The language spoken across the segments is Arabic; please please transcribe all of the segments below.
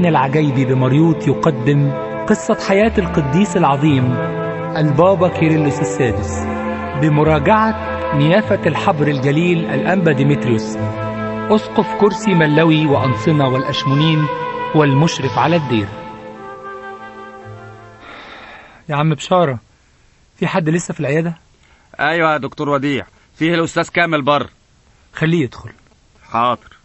من العجيب بمريوط يقدم قصة حياة القديس العظيم البابا كيرلس السادس بمراجعة نيافة الحبر الجليل الأنبا ديمتريوس أسقف كرسي ملوي وأنصنة والأشمونين والمشرف على الدير يا عم بشارة في حد لسه في العيادة؟ أيوة يا دكتور وديع فيه الأستاذ كامل بر خليه يدخل حاضر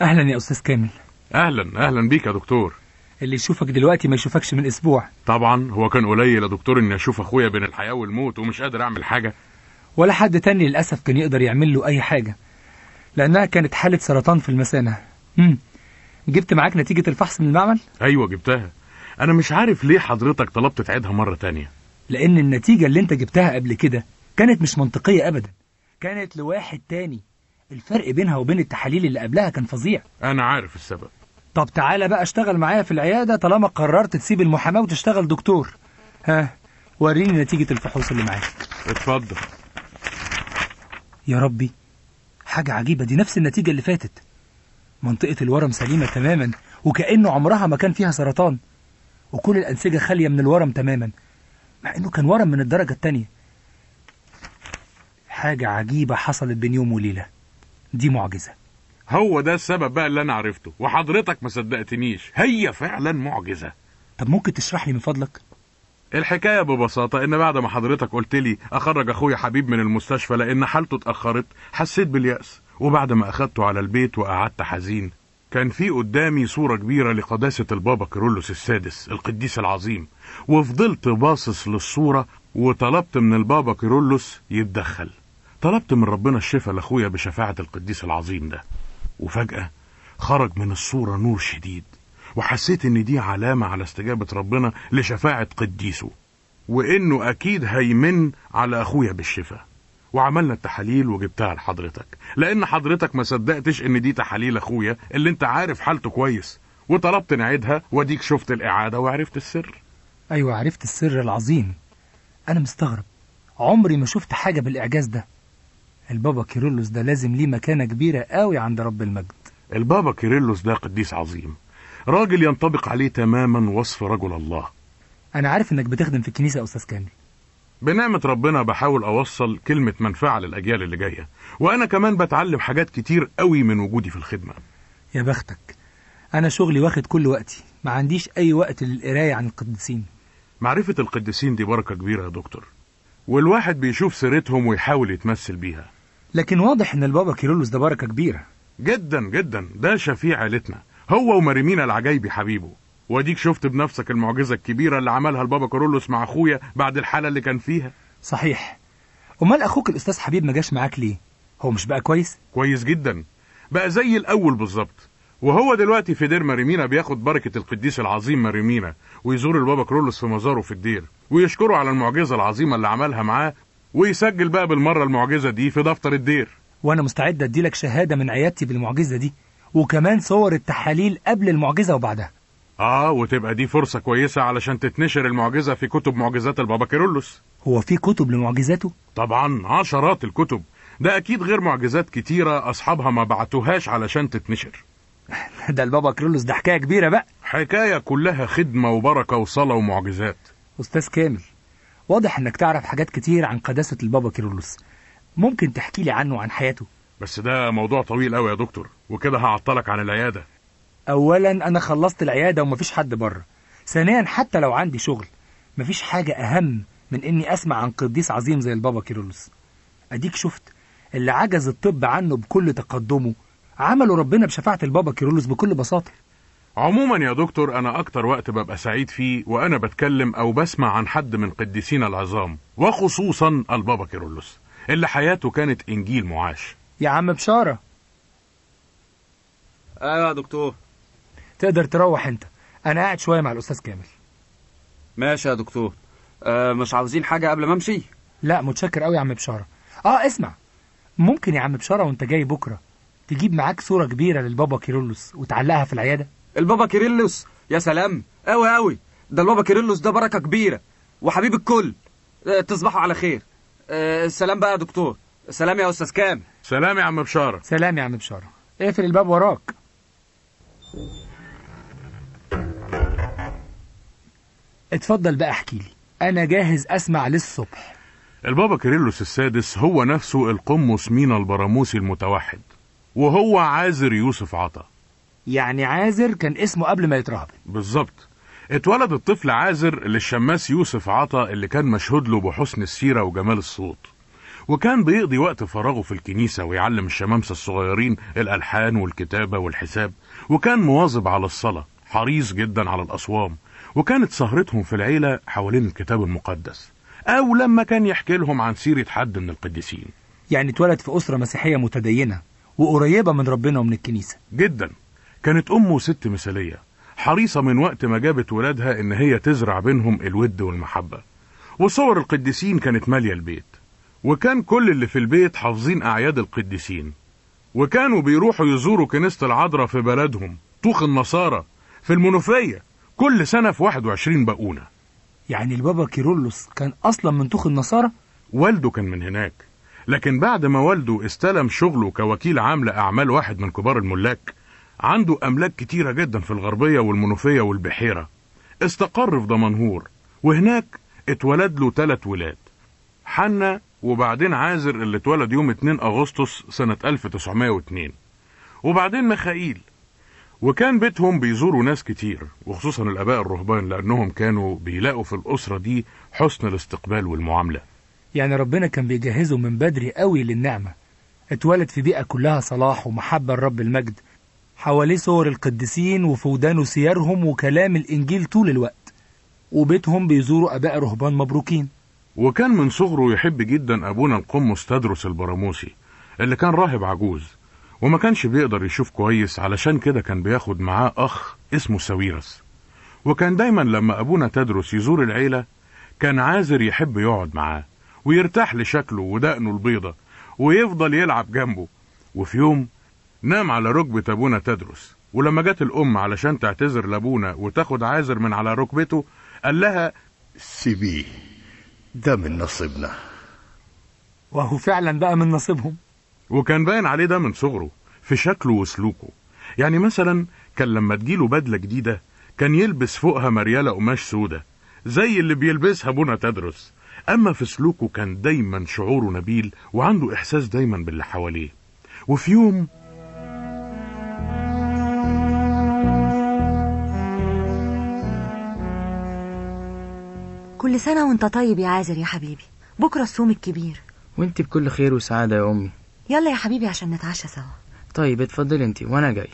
اهلا يا استاذ كامل اهلا اهلا بيك يا دكتور اللي يشوفك دلوقتي ما يشوفكش من اسبوع طبعا هو كان قليل يا دكتور اني اشوف اخويا بين الحياه والموت ومش قادر اعمل حاجه ولا حد تاني للاسف كان يقدر يعمل له اي حاجه لانها كانت حاله سرطان في المثانه امم جبت معاك نتيجه الفحص من المعمل ايوه جبتها انا مش عارف ليه حضرتك طلبت تعيدها مره تانية لان النتيجه اللي انت جبتها قبل كده كانت مش منطقيه ابدا كانت لواحد تاني الفرق بينها وبين التحاليل اللي قبلها كان فظيع أنا عارف السبب طب تعالى بقى اشتغل معايا في العيادة طالما قررت تسيب المحاماة وتشتغل دكتور ها وريني نتيجة الفحوص اللي معاك اتفضل يا ربي حاجة عجيبة دي نفس النتيجة اللي فاتت منطقة الورم سليمة تماما وكأنه عمرها ما كان فيها سرطان وكل الأنسجة خالية من الورم تماما مع إنه كان ورم من الدرجة التانية حاجة عجيبة حصلت بين يوم وليلة دي معجزة هو ده السبب بقى اللي أنا عرفته وحضرتك ما صدقتنيش هي فعلا معجزة طب ممكن تشرح لي من فضلك؟ الحكاية ببساطة إن بعد ما حضرتك قلت لي أخرج أخويا حبيب من المستشفى لأن حالته اتأخرت حسيت باليأس وبعد ما أخدته على البيت وقعدت حزين كان في قدامي صورة كبيرة لقداسة البابا كيرلس السادس القديس العظيم وفضلت باصص للصورة وطلبت من البابا كيرلس يتدخل طلبت من ربنا الشفاء لاخويا بشفاعة القديس العظيم ده وفجأة خرج من الصورة نور شديد وحسيت ان دي علامة على استجابة ربنا لشفاعة قديسه وانه اكيد هيمن على اخويا بالشفاء وعملنا التحاليل وجبتها لحضرتك لان حضرتك ما صدقتش ان دي تحاليل اخويا اللي انت عارف حالته كويس وطلبت نعيدها واديك شفت الاعادة وعرفت السر ايوه عرفت السر العظيم انا مستغرب عمري ما شفت حاجة بالاعجاز ده البابا كيرلس ده لازم ليه مكانة كبيرة قوي عند رب المجد البابا كيرلس ده قديس عظيم راجل ينطبق عليه تماما وصف رجل الله أنا عارف إنك بتخدم في الكنيسة يا أستاذ كامل بنعمة ربنا بحاول أوصل كلمة منفعة للأجيال اللي جاية وأنا كمان بتعلم حاجات كتير قوي من وجودي في الخدمة يا بختك أنا شغلي واخد كل وقتي ما عنديش أي وقت للقراية عن القديسين معرفة القديسين دي بركة كبيرة يا دكتور والواحد بيشوف سيرتهم ويحاول يتمثل بيها لكن واضح ان البابا كيرلس ده بركه كبيره جدا جدا ده شفيع عيلتنا هو ومريمين العجايبي حبيبه واديك شفت بنفسك المعجزه الكبيره اللي عملها البابا كيرلس مع اخويا بعد الحاله اللي كان فيها صحيح امال اخوك الاستاذ حبيب ما جاش معاك ليه هو مش بقى كويس كويس جدا بقى زي الاول بالظبط وهو دلوقتي في دير مريمينا بياخد بركة القديس العظيم مريمينا ويزور البابا كرولوس في مزاره في الدير ويشكره على المعجزة العظيمة اللي عملها معاه ويسجل بقى بالمرة المعجزة دي في دفتر الدير وأنا مستعد أديلك شهادة من عيادتي بالمعجزة دي وكمان صور التحاليل قبل المعجزة وبعدها آه وتبقى دي فرصة كويسة علشان تتنشر المعجزة في كتب معجزات البابا كيرلس هو في كتب لمعجزاته؟ طبعا عشرات الكتب ده أكيد غير معجزات كتيرة أصحابها ما بعتوهاش علشان تتنشر ده البابا كيرلس ده حكاية كبيرة بقى حكاية كلها خدمة وبركة وصلاة ومعجزات أستاذ كامل واضح انك تعرف حاجات كتير عن قداسة البابا كيرلس ممكن تحكي لي عنه عن حياته بس ده موضوع طويل قوي يا دكتور وكده هعطلك عن العيادة اولا انا خلصت العيادة ومفيش حد بره ثانيا حتى لو عندي شغل مفيش حاجة اهم من اني اسمع عن قديس عظيم زي البابا كيرلس اديك شفت اللي عجز الطب عنه بكل تقدمه عمله ربنا بشفاعة البابا كيرلس بكل بساطة عموما يا دكتور أنا أكتر وقت ببقى سعيد فيه وأنا بتكلم أو بسمع عن حد من قديسين العظام وخصوصا البابا كيرلس اللي حياته كانت إنجيل معاش يا عم بشارة أيوة يا دكتور تقدر تروح أنت أنا قاعد شوية مع الأستاذ كامل ماشي يا دكتور أه مش عاوزين حاجة قبل ما أمشي لا متشكر قوي يا عم بشارة آه اسمع ممكن يا عم بشارة وأنت جاي بكرة تجيب معاك صورة كبيرة للبابا كيرلس وتعلقها في العيادة البابا كيرلس يا سلام قوي قوي ده البابا كيرلس ده بركه كبيره وحبيب الكل آه، تصبحوا على خير آه، سلام بقى يا دكتور سلام يا استاذ كامل سلام يا عم بشاره سلام يا عم بشاره اقفل الباب وراك اتفضل بقى احكي لي انا جاهز اسمع للصبح البابا كيرلس السادس هو نفسه القمص مينا البراموسي المتوحد وهو عازر يوسف عطا يعني عازر كان اسمه قبل ما يترهب بالظبط اتولد الطفل عازر للشماس يوسف عطا اللي كان مشهود له بحسن السيرة وجمال الصوت وكان بيقضي وقت فراغه في الكنيسة ويعلم الشمامسة الصغيرين الألحان والكتابة والحساب وكان مواظب على الصلاة حريص جدا على الأصوام وكانت سهرتهم في العيلة حوالين الكتاب المقدس أو لما كان يحكي لهم عن سيرة حد من القديسين يعني اتولد في أسرة مسيحية متدينة وقريبة من ربنا ومن الكنيسة جدا كانت أمه ست مثالية حريصة من وقت ما جابت ولادها إن هي تزرع بينهم الود والمحبة وصور القديسين كانت مالية البيت وكان كل اللي في البيت حافظين أعياد القديسين وكانوا بيروحوا يزوروا كنيسة العذراء في بلدهم طوخ النصارى في المنوفية كل سنة في 21 بقونة يعني البابا كيرلس كان أصلا من طوخ النصارى؟ والده كان من هناك لكن بعد ما والده استلم شغله كوكيل عام لأعمال واحد من كبار الملاك عنده أملاك كتيرة جدا في الغربية والمنوفية والبحيرة استقر في دمنهور وهناك اتولد له تلت ولاد حنا وبعدين عازر اللي اتولد يوم 2 أغسطس سنة 1902 وبعدين مخائيل وكان بيتهم بيزوروا ناس كتير وخصوصا الآباء الرهبان لأنهم كانوا بيلاقوا في الأسرة دي حسن الاستقبال والمعاملة يعني ربنا كان بيجهزه من بدري قوي للنعمة اتولد في بيئة كلها صلاح ومحبة لرب المجد حواليه صور القديسين وفودان سيرهم وكلام الإنجيل طول الوقت وبيتهم بيزوروا آباء رهبان مبروكين وكان من صغره يحب جدا أبونا القمص تدرس البراموسي اللي كان راهب عجوز وما كانش بيقدر يشوف كويس علشان كده كان بياخد معاه أخ اسمه ساويرس وكان دايما لما أبونا تدرس يزور العيلة كان عازر يحب يقعد معاه ويرتاح لشكله ودقنه البيضة ويفضل يلعب جنبه وفي يوم نام على ركبة أبونا تدرس ولما جت الأم علشان تعتذر لأبونا وتاخد عازر من على ركبته قال لها سيبيه ده من نصيبنا وهو فعلا بقى من نصيبهم وكان باين عليه ده من صغره في شكله وسلوكه يعني مثلا كان لما تجيله بدلة جديدة كان يلبس فوقها مريالة قماش سودة زي اللي بيلبسها بونا تدرس أما في سلوكه كان دايما شعوره نبيل وعنده إحساس دايما باللي حواليه وفي يوم كل سنة وانت طيب يا عازر يا حبيبي بكرة الصوم الكبير وانت بكل خير وسعادة يا أمي يلا يا حبيبي عشان نتعشى سوا طيب اتفضلي انت وانا جاي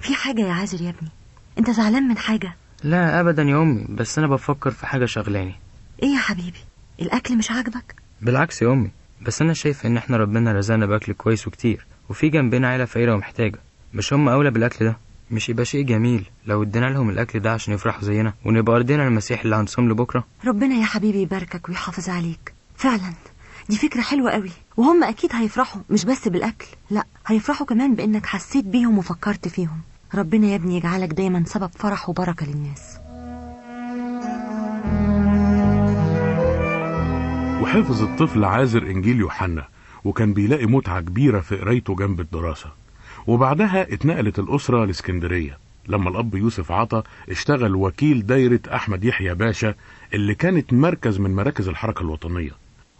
في حاجة يا عازر يا ابني انت زعلان من حاجة لا أبدا يا أمي بس أنا بفكر في حاجة شغلاني إيه يا حبيبي الأكل مش عاجبك بالعكس يا أمي بس أنا شايف إن إحنا ربنا رزقنا بأكل كويس وكتير وفي جنبنا عيلة فقيرة ومحتاجة مش هم أولى بالأكل ده مش يبقى شيء جميل لو ادينا لهم الاكل ده عشان يفرحوا زينا ونبقى ارضينا المسيح اللي هنصوم له بكره ربنا يا حبيبي يباركك ويحافظ عليك فعلا دي فكره حلوه قوي وهم اكيد هيفرحوا مش بس بالاكل لا هيفرحوا كمان بانك حسيت بيهم وفكرت فيهم ربنا يا ابني يجعلك دايما سبب فرح وبركه للناس وحفظ الطفل عازر انجيل يوحنا وكان بيلاقي متعه كبيره في قرايته جنب الدراسه وبعدها اتنقلت الأسرة لاسكندرية لما الأب يوسف عطا اشتغل وكيل دايرة أحمد يحيى باشا اللي كانت مركز من مراكز الحركة الوطنية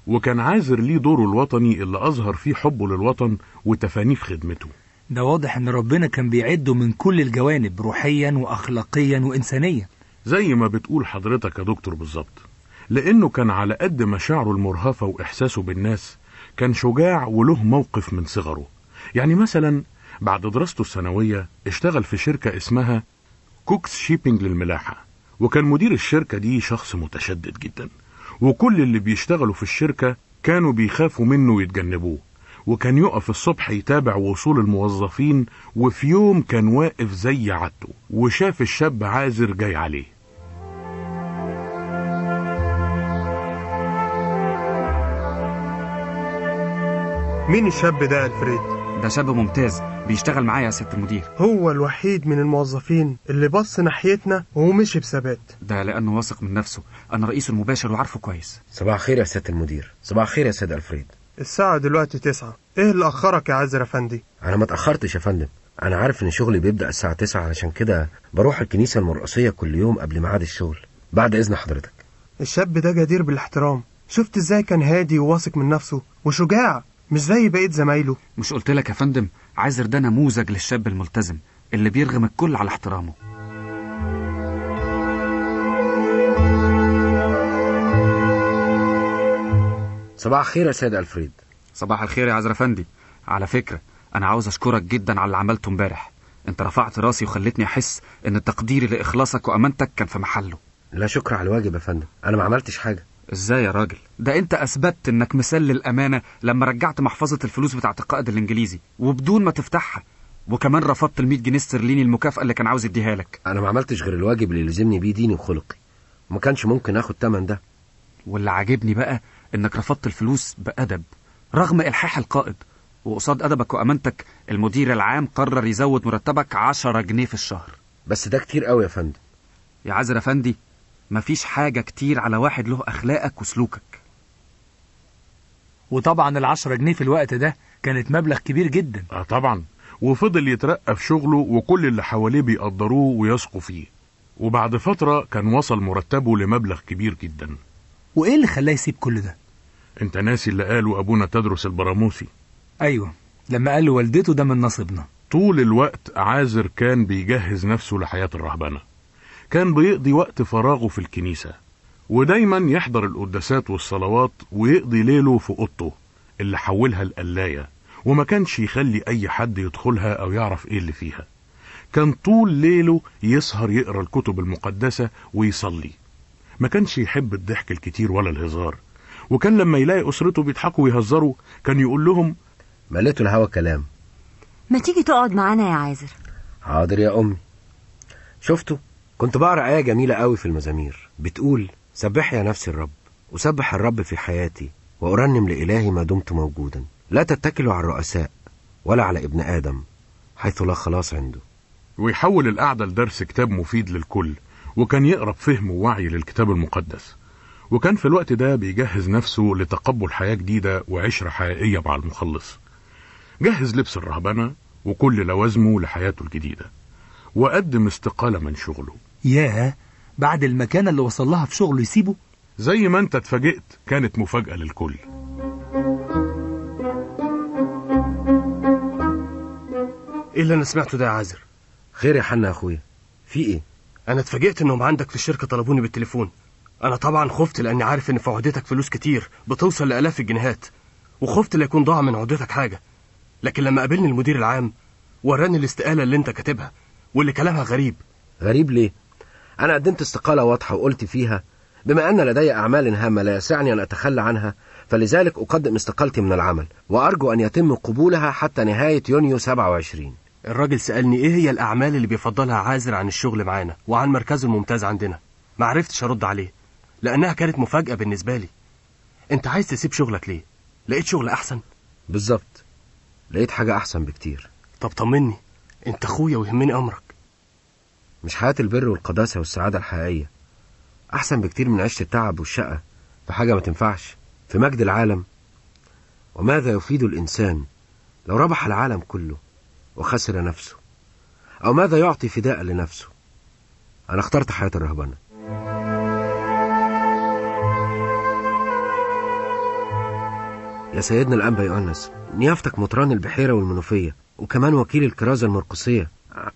وكان عازر ليه دوره الوطني اللي أظهر فيه حبه للوطن وتفانيه في خدمته ده واضح ان ربنا كان بيعده من كل الجوانب روحيا واخلاقيا وانسانيا زي ما بتقول حضرتك يا دكتور بالظبط لانه كان على قد مشاعره المرهفه واحساسه بالناس كان شجاع وله موقف من صغره يعني مثلا بعد دراسته الثانوية اشتغل في شركة اسمها كوكس شيبينج للملاحة وكان مدير الشركة دي شخص متشدد جدا وكل اللي بيشتغلوا في الشركة كانوا بيخافوا منه ويتجنبوه وكان يقف الصبح يتابع وصول الموظفين وفي يوم كان واقف زي عادته وشاف الشاب عازر جاي عليه مين الشاب ده يا الفريد؟ ده شاب ممتاز بيشتغل معايا يا ست المدير هو الوحيد من الموظفين اللي بص ناحيتنا ومشي بثبات ده لانه واثق من نفسه انا رئيسه المباشر وعارفه كويس صباح الخير يا سياده المدير صباح الخير يا سيد الفريد الساعه دلوقتي تسعة ايه اللي اخرك يا عزر افندي انا ما اتاخرتش يا فندم انا عارف ان شغلي بيبدا الساعه 9 علشان كده بروح الكنيسه المرقصيه كل يوم قبل ميعاد الشغل بعد اذن حضرتك الشاب ده جدير بالاحترام شفت ازاي كان هادي وواثق من نفسه وشجاع مش زي بقية زمايله مش قلت لك يا فندم عازر ده نموذج للشاب الملتزم اللي بيرغم الكل على احترامه صباح الخير يا سيد الفريد صباح الخير يا عازر افندي على فكرة أنا عاوز أشكرك جدا على اللي عملته امبارح أنت رفعت راسي وخلتني أحس إن تقديري لإخلاصك وأمانتك كان في محله لا شكر على الواجب يا فندم أنا ما عملتش حاجة ازاي يا راجل ده انت اثبتت انك مثال للامانه لما رجعت محفظه الفلوس بتاعت القائد الانجليزي وبدون ما تفتحها وكمان رفضت ال 100 جنيه استرليني المكافاه اللي كان عاوز يديها لك انا ما عملتش غير الواجب اللي لزمني بيه ديني وخلقي وما كانش ممكن اخد تمن ده واللي عاجبني بقى انك رفضت الفلوس بادب رغم الحاح القائد وقصاد ادبك وامانتك المدير العام قرر يزود مرتبك 10 جنيه في الشهر بس ده كتير قوي يا فندم يا عزر افندي مفيش حاجة كتير على واحد له أخلاقك وسلوكك وطبعا العشرة جنيه في الوقت ده كانت مبلغ كبير جدا آه طبعا وفضل يترقى في شغله وكل اللي حواليه بيقدروه ويثقوا فيه وبعد فترة كان وصل مرتبه لمبلغ كبير جدا وإيه اللي خلاه يسيب كل ده؟ أنت ناسي اللي قاله أبونا تدرس البراموسي أيوة لما قال والدته ده من نصيبنا طول الوقت عازر كان بيجهز نفسه لحياة الرهبنة كان بيقضي وقت فراغه في الكنيسة ودايما يحضر القداسات والصلوات ويقضي ليله في اوضته اللي حولها لقلاية وما كانش يخلي اي حد يدخلها او يعرف ايه اللي فيها كان طول ليله يسهر يقرا الكتب المقدسة ويصلي ما كانش يحب الضحك الكتير ولا الهزار وكان لما يلاقي اسرته بيضحكوا ويهزروا كان يقول لهم مليت الهوا كلام ما تيجي تقعد معانا يا عازر حاضر يا امي شفتوا كنت بقرا آية جميلة قوي في المزامير بتقول سبح يا نفسي الرب أسبح الرب في حياتي وأرنم لإلهي ما دمت موجودا لا تتكلوا على الرؤساء ولا على ابن آدم حيث لا خلاص عنده ويحول القعدة لدرس كتاب مفيد للكل وكان يقرب فهم ووعي للكتاب المقدس وكان في الوقت ده بيجهز نفسه لتقبل حياة جديدة وعشرة حقيقية مع المخلص جهز لبس الرهبنة وكل لوازمه لحياته الجديدة وقدم استقالة من شغله ياه بعد المكانة اللي وصل لها في شغله يسيبه زي ما انت اتفاجئت كانت مفاجأة للكل ايه اللي انا سمعته ده يا عازر خير يا حنا يا اخويا في ايه انا اتفاجئت انهم عندك في الشركه طلبوني بالتليفون انا طبعا خفت لاني عارف ان في عهدتك فلوس كتير بتوصل لالاف الجنيهات وخفت لا يكون ضاع من عهدتك حاجه لكن لما قابلني المدير العام وراني الاستقاله اللي انت كاتبها واللي كلامها غريب غريب ليه أنا قدمت استقالة واضحة وقلت فيها بما أن لدي أعمال هامة لا يسعني أن أتخلى عنها فلذلك أقدم استقالتي من العمل وأرجو أن يتم قبولها حتى نهاية يونيو 27 الراجل سألني إيه هي الأعمال اللي بيفضلها عازر عن الشغل معانا وعن مركزه الممتاز عندنا ما عرفتش أرد عليه لأنها كانت مفاجأة بالنسبة لي أنت عايز تسيب شغلك ليه؟ لقيت شغل أحسن؟ بالظبط لقيت حاجة أحسن بكتير طب طمني أنت أخويا ويهمني أمرك مش حياة البر والقداسة والسعادة الحقيقية أحسن بكتير من عيشة التعب والشقة في حاجة ما تنفعش في مجد العالم وماذا يفيد الإنسان لو ربح العالم كله وخسر نفسه أو ماذا يعطي فداء لنفسه أنا اخترت حياة الرهبنة يا سيدنا الأنبا يؤنس نيافتك مطران البحيرة والمنوفية وكمان وكيل الكرازة المرقسية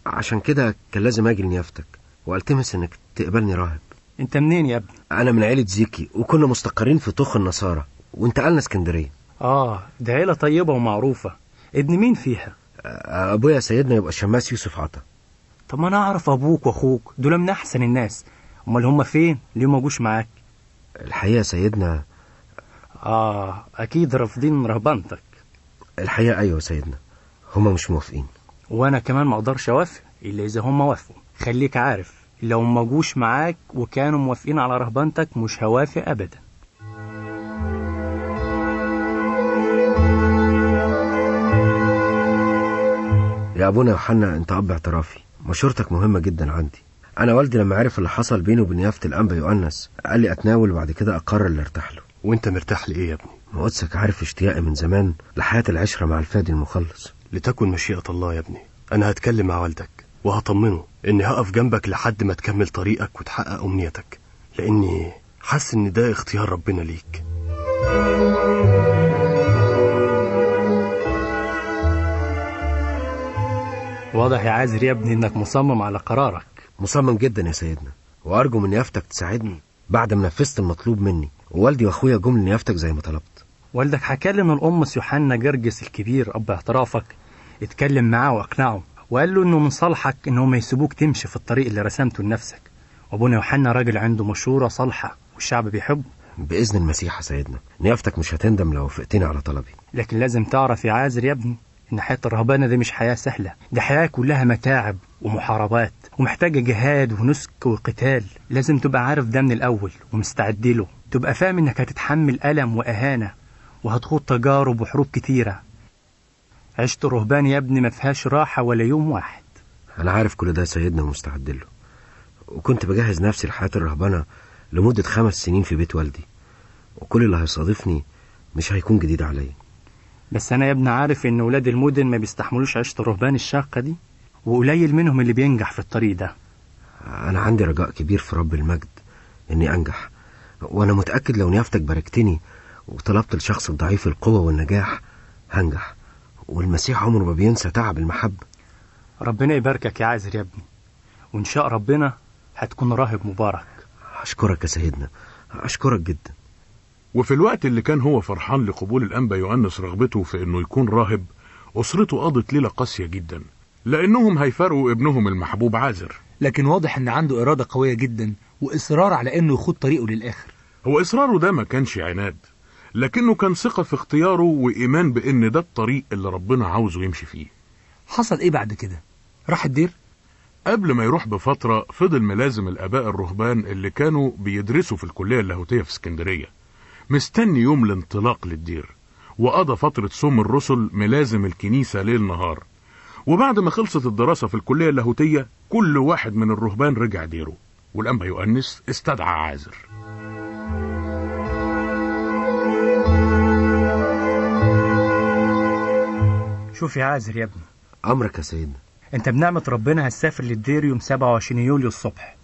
عشان كده كان لازم اجي لنيافتك والتمس انك تقبلني راهب انت منين يا ابني انا من عيله زيكي وكنا مستقرين في طوخ النصارى وانتقلنا اسكندريه اه ده عيله طيبه ومعروفه ابن مين فيها آه، ابويا سيدنا يبقى شماس يوسف عطا طب ما انا اعرف ابوك واخوك دول من احسن الناس امال هم فين ليه ما جوش معاك الحقيقه سيدنا اه اكيد رافضين رهبنتك الحقيقه ايوه سيدنا هم مش موافقين وانا كمان ما اقدرش اوافق الا اذا هم وافقوا خليك عارف لو ما جوش معاك وكانوا موافقين على رهبانتك مش هوافق ابدا يا ابونا يوحنا انت اب اعترافي مشورتك مهمه جدا عندي انا والدي لما عرف اللي حصل بينه وبين يافت الانبا يؤنس قال لي اتناول وبعد كده اقرر اللي ارتاح له وانت مرتاح لايه يا ابني ما عارف اشتياقي من زمان لحياه العشره مع الفادي المخلص لتكن مشيئة الله يا ابني أنا هتكلم مع والدك وهطمنه إني هقف جنبك لحد ما تكمل طريقك وتحقق أمنيتك لأني حاسس إن ده اختيار ربنا ليك واضح يا عازر يا ابني إنك مصمم على قرارك مصمم جدا يا سيدنا وأرجو من يافتك تساعدني بعد ما نفذت المطلوب مني ووالدي وأخويا جم لنيافتك زي ما طلبت والدك حكى لنا الأم سيوحنا جرجس الكبير أب اعترافك اتكلم معاه واقنعه وقال له انه من صالحك ان هم يسيبوك تمشي في الطريق اللي رسمته لنفسك وابونا يوحنا راجل عنده مشوره صالحه والشعب بيحبه باذن المسيح يا سيدنا نيافتك مش هتندم لو وافقتني على طلبي لكن لازم تعرف يا عازر يا ابني ان حياه الرهبانه دي مش حياه سهله دي حياه كلها متاعب ومحاربات ومحتاجه جهاد ونسك وقتال لازم تبقى عارف ده من الاول ومستعد له تبقى فاهم انك هتتحمل الم واهانه وهتخوض تجارب وحروب كتيره عشت رهبان يا ابني ما فيهاش راحة ولا يوم واحد أنا عارف كل ده يا سيدنا ومستعد له وكنت بجهز نفسي لحياة الرهبانة لمدة خمس سنين في بيت والدي وكل اللي هيصادفني مش هيكون جديد عليا بس أنا يا ابني عارف إن ولاد المدن ما بيستحملوش عشت الرهبان الشاقة دي وقليل منهم اللي بينجح في الطريق ده أنا عندي رجاء كبير في رب المجد إني أنجح وأنا متأكد لو نيافتك باركتني وطلبت لشخص الضعيف القوة والنجاح هنجح والمسيح عمره ما بينسى تعب المحبة ربنا يباركك يا عازر يا ابني وإن شاء ربنا هتكون راهب مبارك أشكرك يا سيدنا أشكرك جدا وفي الوقت اللي كان هو فرحان لقبول الأنبا يؤنس رغبته في إنه يكون راهب أسرته قضت ليلة قاسية جدا لأنهم هيفارقوا ابنهم المحبوب عازر لكن واضح إن عنده إرادة قوية جدا وإصرار على إنه يخوض طريقه للآخر هو إصراره ده ما كانش عناد لكنه كان ثقة في اختياره وإيمان بإن ده الطريق اللي ربنا عاوزه يمشي فيه حصل إيه بعد كده؟ راح الدير؟ قبل ما يروح بفترة فضل ملازم الآباء الرهبان اللي كانوا بيدرسوا في الكلية اللاهوتية في اسكندرية مستني يوم الانطلاق للدير وقضى فترة صوم الرسل ملازم الكنيسة ليل نهار وبعد ما خلصت الدراسة في الكلية اللاهوتية كل واحد من الرهبان رجع ديره والأنبا يؤنس استدعى عازر شوف يا عازر يا ابني أمرك يا سيدنا أنت بنعمة ربنا هتسافر للدير يوم 27 يوليو الصبح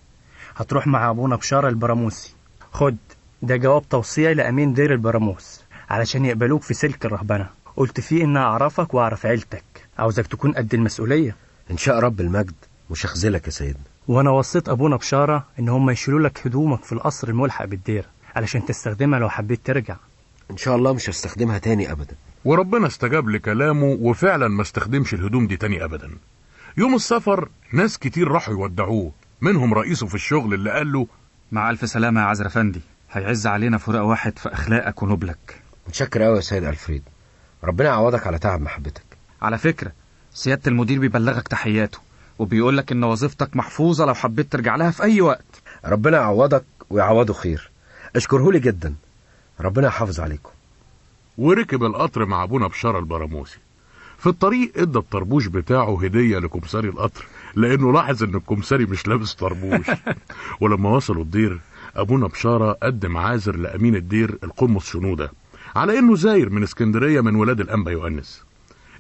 هتروح مع أبونا بشارة البراموسي خد ده جواب توصية لأمين دير البراموس علشان يقبلوك في سلك الرهبنة قلت فيه إن أعرفك وأعرف عيلتك عاوزك تكون قد المسؤولية إن شاء رب المجد مش هخذلك يا سيدنا وأنا وصيت أبونا بشارة إن هم يشيلوا لك هدومك في القصر الملحق بالدير علشان تستخدمها لو حبيت ترجع إن شاء الله مش هستخدمها تاني أبدا وربنا استجاب لكلامه وفعلا ما استخدمش الهدوم دي تاني ابدا يوم السفر ناس كتير راحوا يودعوه منهم رئيسه في الشغل اللي قال له مع الف سلامه يا عزر افندي هيعز علينا فراق واحد في اخلاقك ونبلك متشكر قوي يا سيد الفريد ربنا يعوضك على تعب محبتك على فكره سياده المدير بيبلغك تحياته وبيقول لك ان وظيفتك محفوظه لو حبيت ترجع لها في اي وقت ربنا يعوضك ويعوضه خير اشكرهولي جدا ربنا يحافظ عليكم وركب القطر مع ابونا بشارة البراموسي في الطريق ادى الطربوش بتاعه هدية لكمساري القطر لانه لاحظ ان الكمساري مش لابس طربوش ولما وصلوا الدير ابونا بشارة قدم عازر لامين الدير القمص شنودة على انه زاير من اسكندرية من ولاد الانبا يؤنس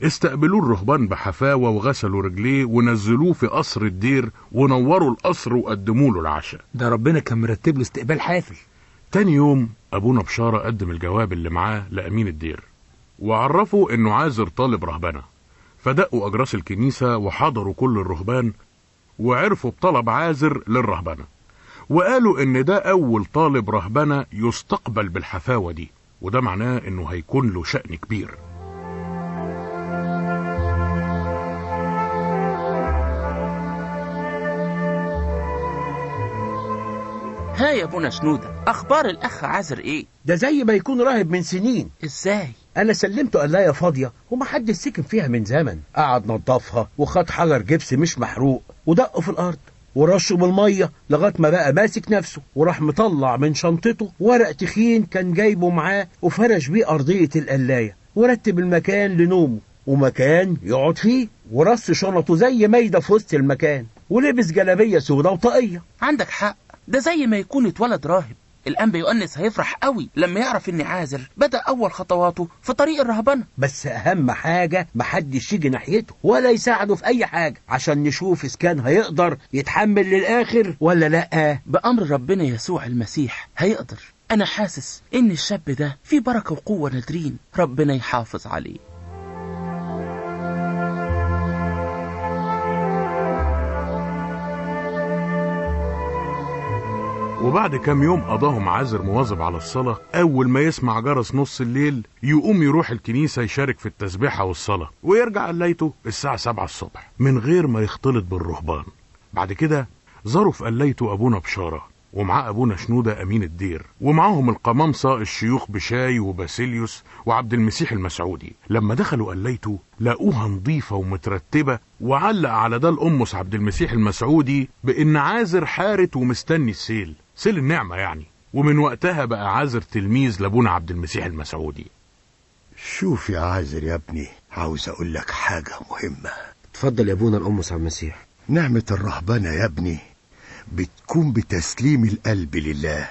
استقبلوه الرهبان بحفاوة وغسلوا رجليه ونزلوه في قصر الدير ونوروا القصر وقدموا له العشاء ده ربنا كان مرتب له استقبال حافل تاني يوم أبونا بشارة قدم الجواب اللي معاه لأمين الدير وعرفوا إنه عازر طالب رهبنة فدقوا أجراس الكنيسة وحضروا كل الرهبان وعرفوا بطلب عازر للرهبنة وقالوا إن ده أول طالب رهبنة يستقبل بالحفاوة دي وده معناه إنه هيكون له شأن كبير ها يا بونا شنودة أخبار الأخ عازر إيه؟ ده زي ما يكون راهب من سنين إزاي؟ أنا سلمته قلاية فاضية ومحدش سكن فيها من زمن قعد نضفها وخد حجر جبس مش محروق ودقه في الأرض ورشه بالمية لغاية ما بقى ماسك نفسه وراح مطلع من شنطته ورق تخين كان جايبه معاه وفرش بيه أرضية القلاية ورتب المكان لنومه ومكان يقعد فيه ورص شنطه زي مايدة في وسط المكان ولبس جلابية سودة وطاقية عندك حق ده زي ما يكون اتولد راهب الآن بيؤنس هيفرح قوي لما يعرف إن عازر بدأ أول خطواته في طريق الرهبنة بس أهم حاجة محدش يجي ناحيته ولا يساعده في أي حاجة عشان نشوف إذا كان هيقدر يتحمل للآخر ولا لأ بأمر ربنا يسوع المسيح هيقدر أنا حاسس إن الشاب ده فيه بركة وقوة نادرين ربنا يحافظ عليه وبعد كام يوم قضاهم عازر مواظب على الصلاة أول ما يسمع جرس نص الليل يقوم يروح الكنيسة يشارك في التسبيحة والصلاة ويرجع قليته الساعة سبعة الصبح من غير ما يختلط بالرهبان بعد كده ظرف قليته أبونا بشارة ومعاه أبونا شنودة أمين الدير ومعاهم القمامصة الشيوخ بشاي وباسيليوس وعبد المسيح المسعودي لما دخلوا قليته لقوها نظيفة ومترتبة وعلق على ده الأمس عبد المسيح المسعودي بإن عازر حارت ومستني السيل سل النعمة يعني ومن وقتها بقى عازر تلميذ لابونا عبد المسيح المسعودي شوف يا عازر يا ابني عاوز اقول لك حاجة مهمة اتفضل يا ابونا الام عبد المسيح نعمة الرهبنة يا ابني بتكون بتسليم القلب لله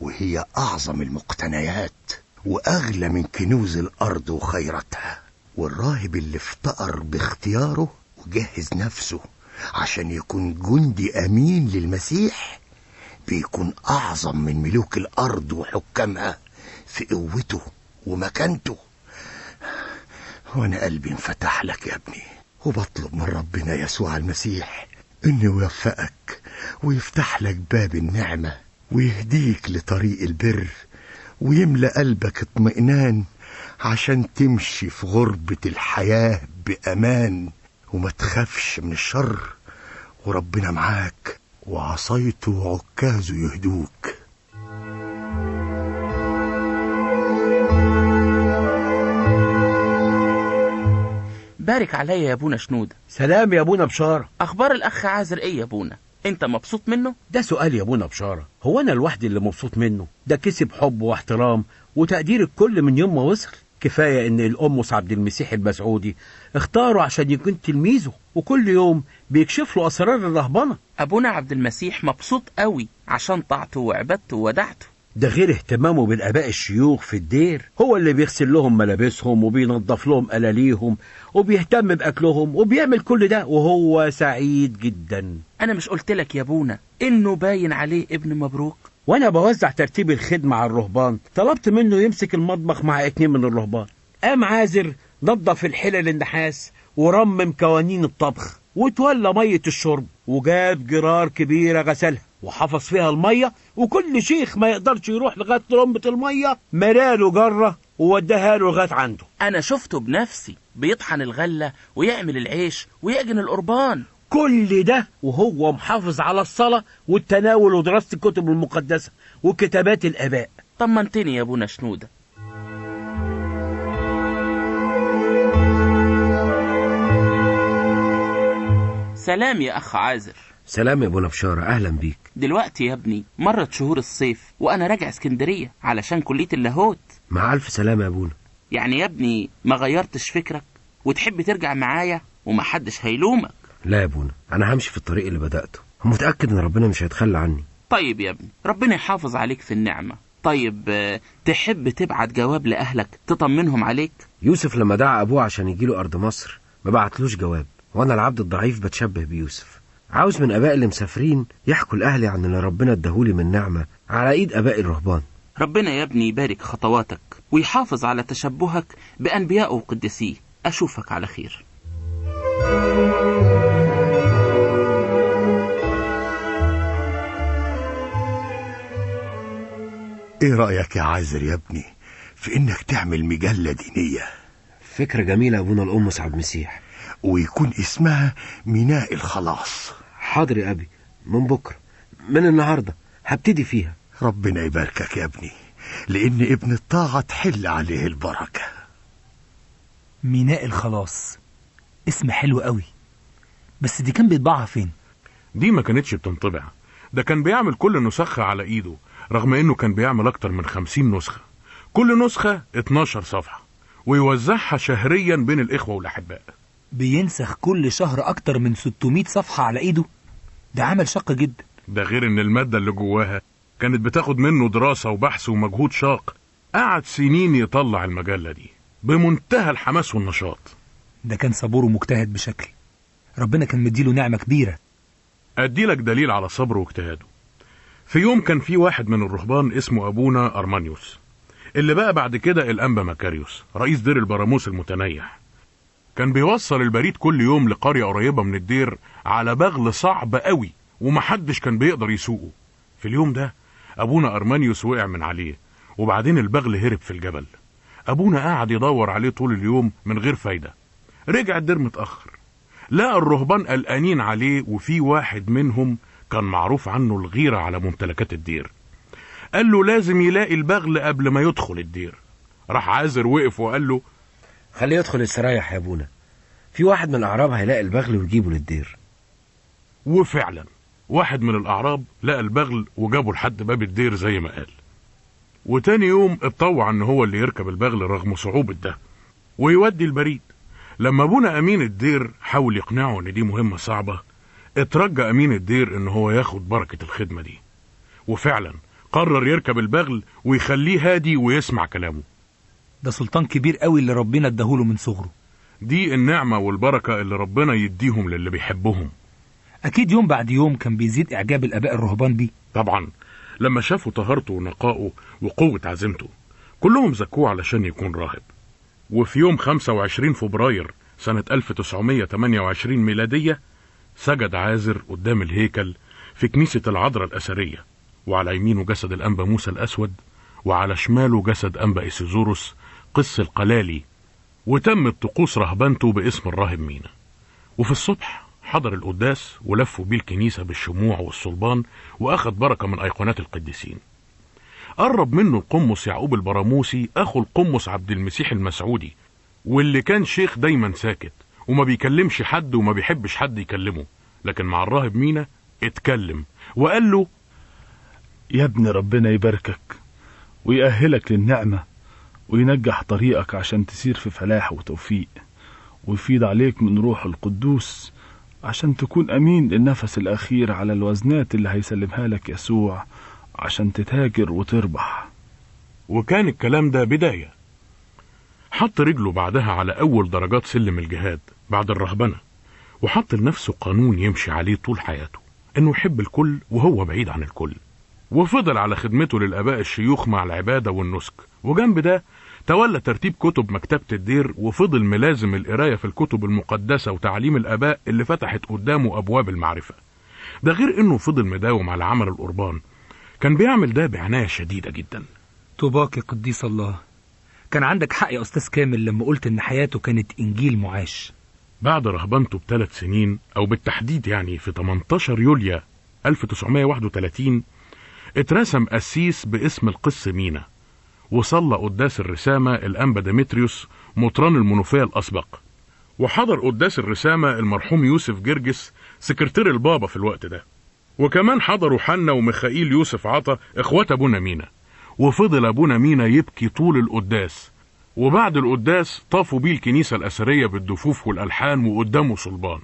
وهي أعظم المقتنيات وأغلى من كنوز الأرض وخيرتها والراهب اللي افتقر باختياره وجهز نفسه عشان يكون جندي أمين للمسيح بيكون أعظم من ملوك الأرض وحكامها في قوته ومكانته وأنا قلبي انفتح لك يا ابني وبطلب من ربنا يسوع المسيح إنه يوفقك ويفتح لك باب النعمة ويهديك لطريق البر ويملأ قلبك اطمئنان عشان تمشي في غربة الحياة بأمان وما تخافش من الشر وربنا معاك وعصيت عكاز يهدوك بارك عليا يا ابونا شنودة سلام يا ابونا بشارة اخبار الاخ عازر ايه يا ابونا انت مبسوط منه ده سؤال يا ابونا بشارة هو انا لوحدي اللي مبسوط منه ده كسب حب واحترام وتقدير الكل من يوم ما وصل كفاية ان الامس عبد المسيح المسعودي اختاره عشان يكون تلميذه وكل يوم بيكشف له أسرار الرهبنة أبونا عبد المسيح مبسوط قوي عشان طاعته وعبادته وودعته ده غير اهتمامه بالآباء الشيوخ في الدير هو اللي بيغسل لهم ملابسهم وبينظف لهم ألاليهم وبيهتم بأكلهم وبيعمل كل ده وهو سعيد جدا أنا مش قلت لك يا أبونا إنه باين عليه ابن مبروك وأنا بوزع ترتيب الخدمة على الرهبان طلبت منه يمسك المطبخ مع اتنين من الرهبان قام عازر نظف الحلل النحاس ورمم قوانين الطبخ وتولى مية الشرب وجاب جرار كبيرة غسلها وحفظ فيها المية وكل شيخ ما يقدرش يروح لغاية طلمبة المية مراله جرة ووداها له لغاية عنده أنا شفته بنفسي بيطحن الغلة ويعمل العيش ويعجن القربان كل ده وهو محافظ على الصلاة والتناول ودراسة الكتب المقدسة وكتابات الآباء طمنتني يا أبونا شنودة سلام يا أخ عازر سلام يا أبو بشارة أهلا بيك دلوقتي يا ابني مرت شهور الصيف وأنا راجع اسكندرية علشان كلية اللاهوت مع ألف سلامة يا أبونا يعني يا ابني ما غيرتش فكرك وتحب ترجع معايا ومحدش هيلومك لا يا أبونا أنا همشي في الطريق اللي بدأته ومتأكد إن ربنا مش هيتخلى عني طيب يا ابني ربنا يحافظ عليك في النعمة طيب آه، تحب تبعت جواب لأهلك تطمنهم عليك يوسف لما دعا أبوه عشان يجيله أرض مصر ما بعتلوش جواب وأنا العبد الضعيف بتشبه بيوسف عاوز من أباء اللي مسافرين يحكوا لأهلي عن اللي ربنا اداهولي من نعمة على إيد أباء الرهبان ربنا يا ابني يبارك خطواتك ويحافظ على تشبهك بأنبياء وقدسيه أشوفك على خير ايه رأيك يا عازر يا ابني في انك تعمل مجلة دينية فكرة جميلة يا ابونا الام سعد مسيح ويكون اسمها ميناء الخلاص حاضر يا أبي من بكرة من النهاردة هبتدي فيها ربنا يباركك يا ابني لأن ابن الطاعة تحل عليه البركة ميناء الخلاص اسم حلو قوي بس دي كان بيطبعها فين؟ دي ما كانتش بتنطبع ده كان بيعمل كل نسخة على إيده رغم إنه كان بيعمل أكتر من خمسين نسخة كل نسخة 12 صفحة ويوزعها شهريا بين الإخوة والأحباء بينسخ كل شهر أكتر من 600 صفحة على إيده ده عمل شق جدا ده غير إن المادة اللي جواها كانت بتاخد منه دراسة وبحث ومجهود شاق قعد سنين يطلع المجلة دي بمنتهى الحماس والنشاط ده كان صبور ومجتهد بشكل ربنا كان مديله نعمة كبيرة أديلك دليل على صبره واجتهاده في يوم كان في واحد من الرهبان اسمه أبونا أرمانيوس اللي بقى بعد كده الأنبا مكاريوس رئيس دير البراموس المتنيح كان بيوصل البريد كل يوم لقرية قريبة من الدير على بغل صعب قوي ومحدش كان بيقدر يسوقه في اليوم ده أبونا أرمانيوس وقع من عليه وبعدين البغل هرب في الجبل أبونا قعد يدور عليه طول اليوم من غير فايدة رجع الدير متأخر لقى الرهبان قلقانين عليه وفي واحد منهم كان معروف عنه الغيرة على ممتلكات الدير قال له لازم يلاقي البغل قبل ما يدخل الدير راح عازر وقف وقال له خليه يدخل يستريح يا ابونا في واحد من الأعراب هيلاقي البغل ويجيبه للدير وفعلا واحد من الأعراب لقى البغل وجابه لحد باب الدير زي ما قال وتاني يوم اتطوع ان هو اللي يركب البغل رغم صعوبة ده ويودي البريد لما ابونا امين الدير حاول يقنعه ان دي مهمة صعبة اترجى امين الدير ان هو ياخد بركة الخدمة دي وفعلا قرر يركب البغل ويخليه هادي ويسمع كلامه ده سلطان كبير قوي اللي ربنا اداهوله من صغره دي النعمة والبركة اللي ربنا يديهم للي بيحبهم أكيد يوم بعد يوم كان بيزيد إعجاب الآباء الرهبان بيه طبعا لما شافوا طهارته ونقائه وقوة عزيمته كلهم زكوه علشان يكون راهب وفي يوم 25 فبراير سنة 1928 ميلادية سجد عازر قدام الهيكل في كنيسة العذراء الأثرية وعلى يمينه جسد الأنبا موسى الأسود وعلى شماله جسد أنبا إسيزوروس قس القلالي وتمت طقوس رهبنته باسم الراهب مينا وفي الصبح حضر القداس ولفوا بيه الكنيسة بالشموع والصلبان وأخد بركة من أيقونات القديسين قرب منه القمص يعقوب البراموسي أخو القمص عبد المسيح المسعودي واللي كان شيخ دايما ساكت وما بيكلمش حد وما بيحبش حد يكلمه لكن مع الراهب مينا اتكلم وقال له يا ابن ربنا يباركك ويأهلك للنعمة وينجح طريقك عشان تسير في فلاح وتوفيق ويفيض عليك من روح القدوس عشان تكون أمين للنفس الأخير على الوزنات اللي هيسلمها لك يسوع عشان تتاجر وتربح وكان الكلام ده بداية حط رجله بعدها على أول درجات سلم الجهاد بعد الرهبنة وحط لنفسه قانون يمشي عليه طول حياته إنه يحب الكل وهو بعيد عن الكل وفضل على خدمته للآباء الشيوخ مع العبادة والنسك وجنب ده تولى ترتيب كتب مكتبة الدير وفضل ملازم القراية في الكتب المقدسة وتعليم الآباء اللي فتحت قدامه أبواب المعرفة ده غير إنه فضل مداوم على عمل القربان كان بيعمل ده بعناية شديدة جدا يا قديس الله كان عندك حق يا أستاذ كامل لما قلت إن حياته كانت إنجيل معاش بعد رهبنته بثلاث سنين أو بالتحديد يعني في 18 يوليو 1931 اترسم قسيس باسم القس مينا وصلى قداس الرسامة الأنبا ديمتريوس مطران المنوفية الأسبق وحضر قداس الرسامة المرحوم يوسف جرجس سكرتير البابا في الوقت ده وكمان حضروا حنا وميخائيل يوسف عطا اخوات ابونا مينا وفضل ابونا مينا يبكي طول القداس وبعد القداس طافوا بيه الكنيسة الأثرية بالدفوف والألحان وقدامه صلبان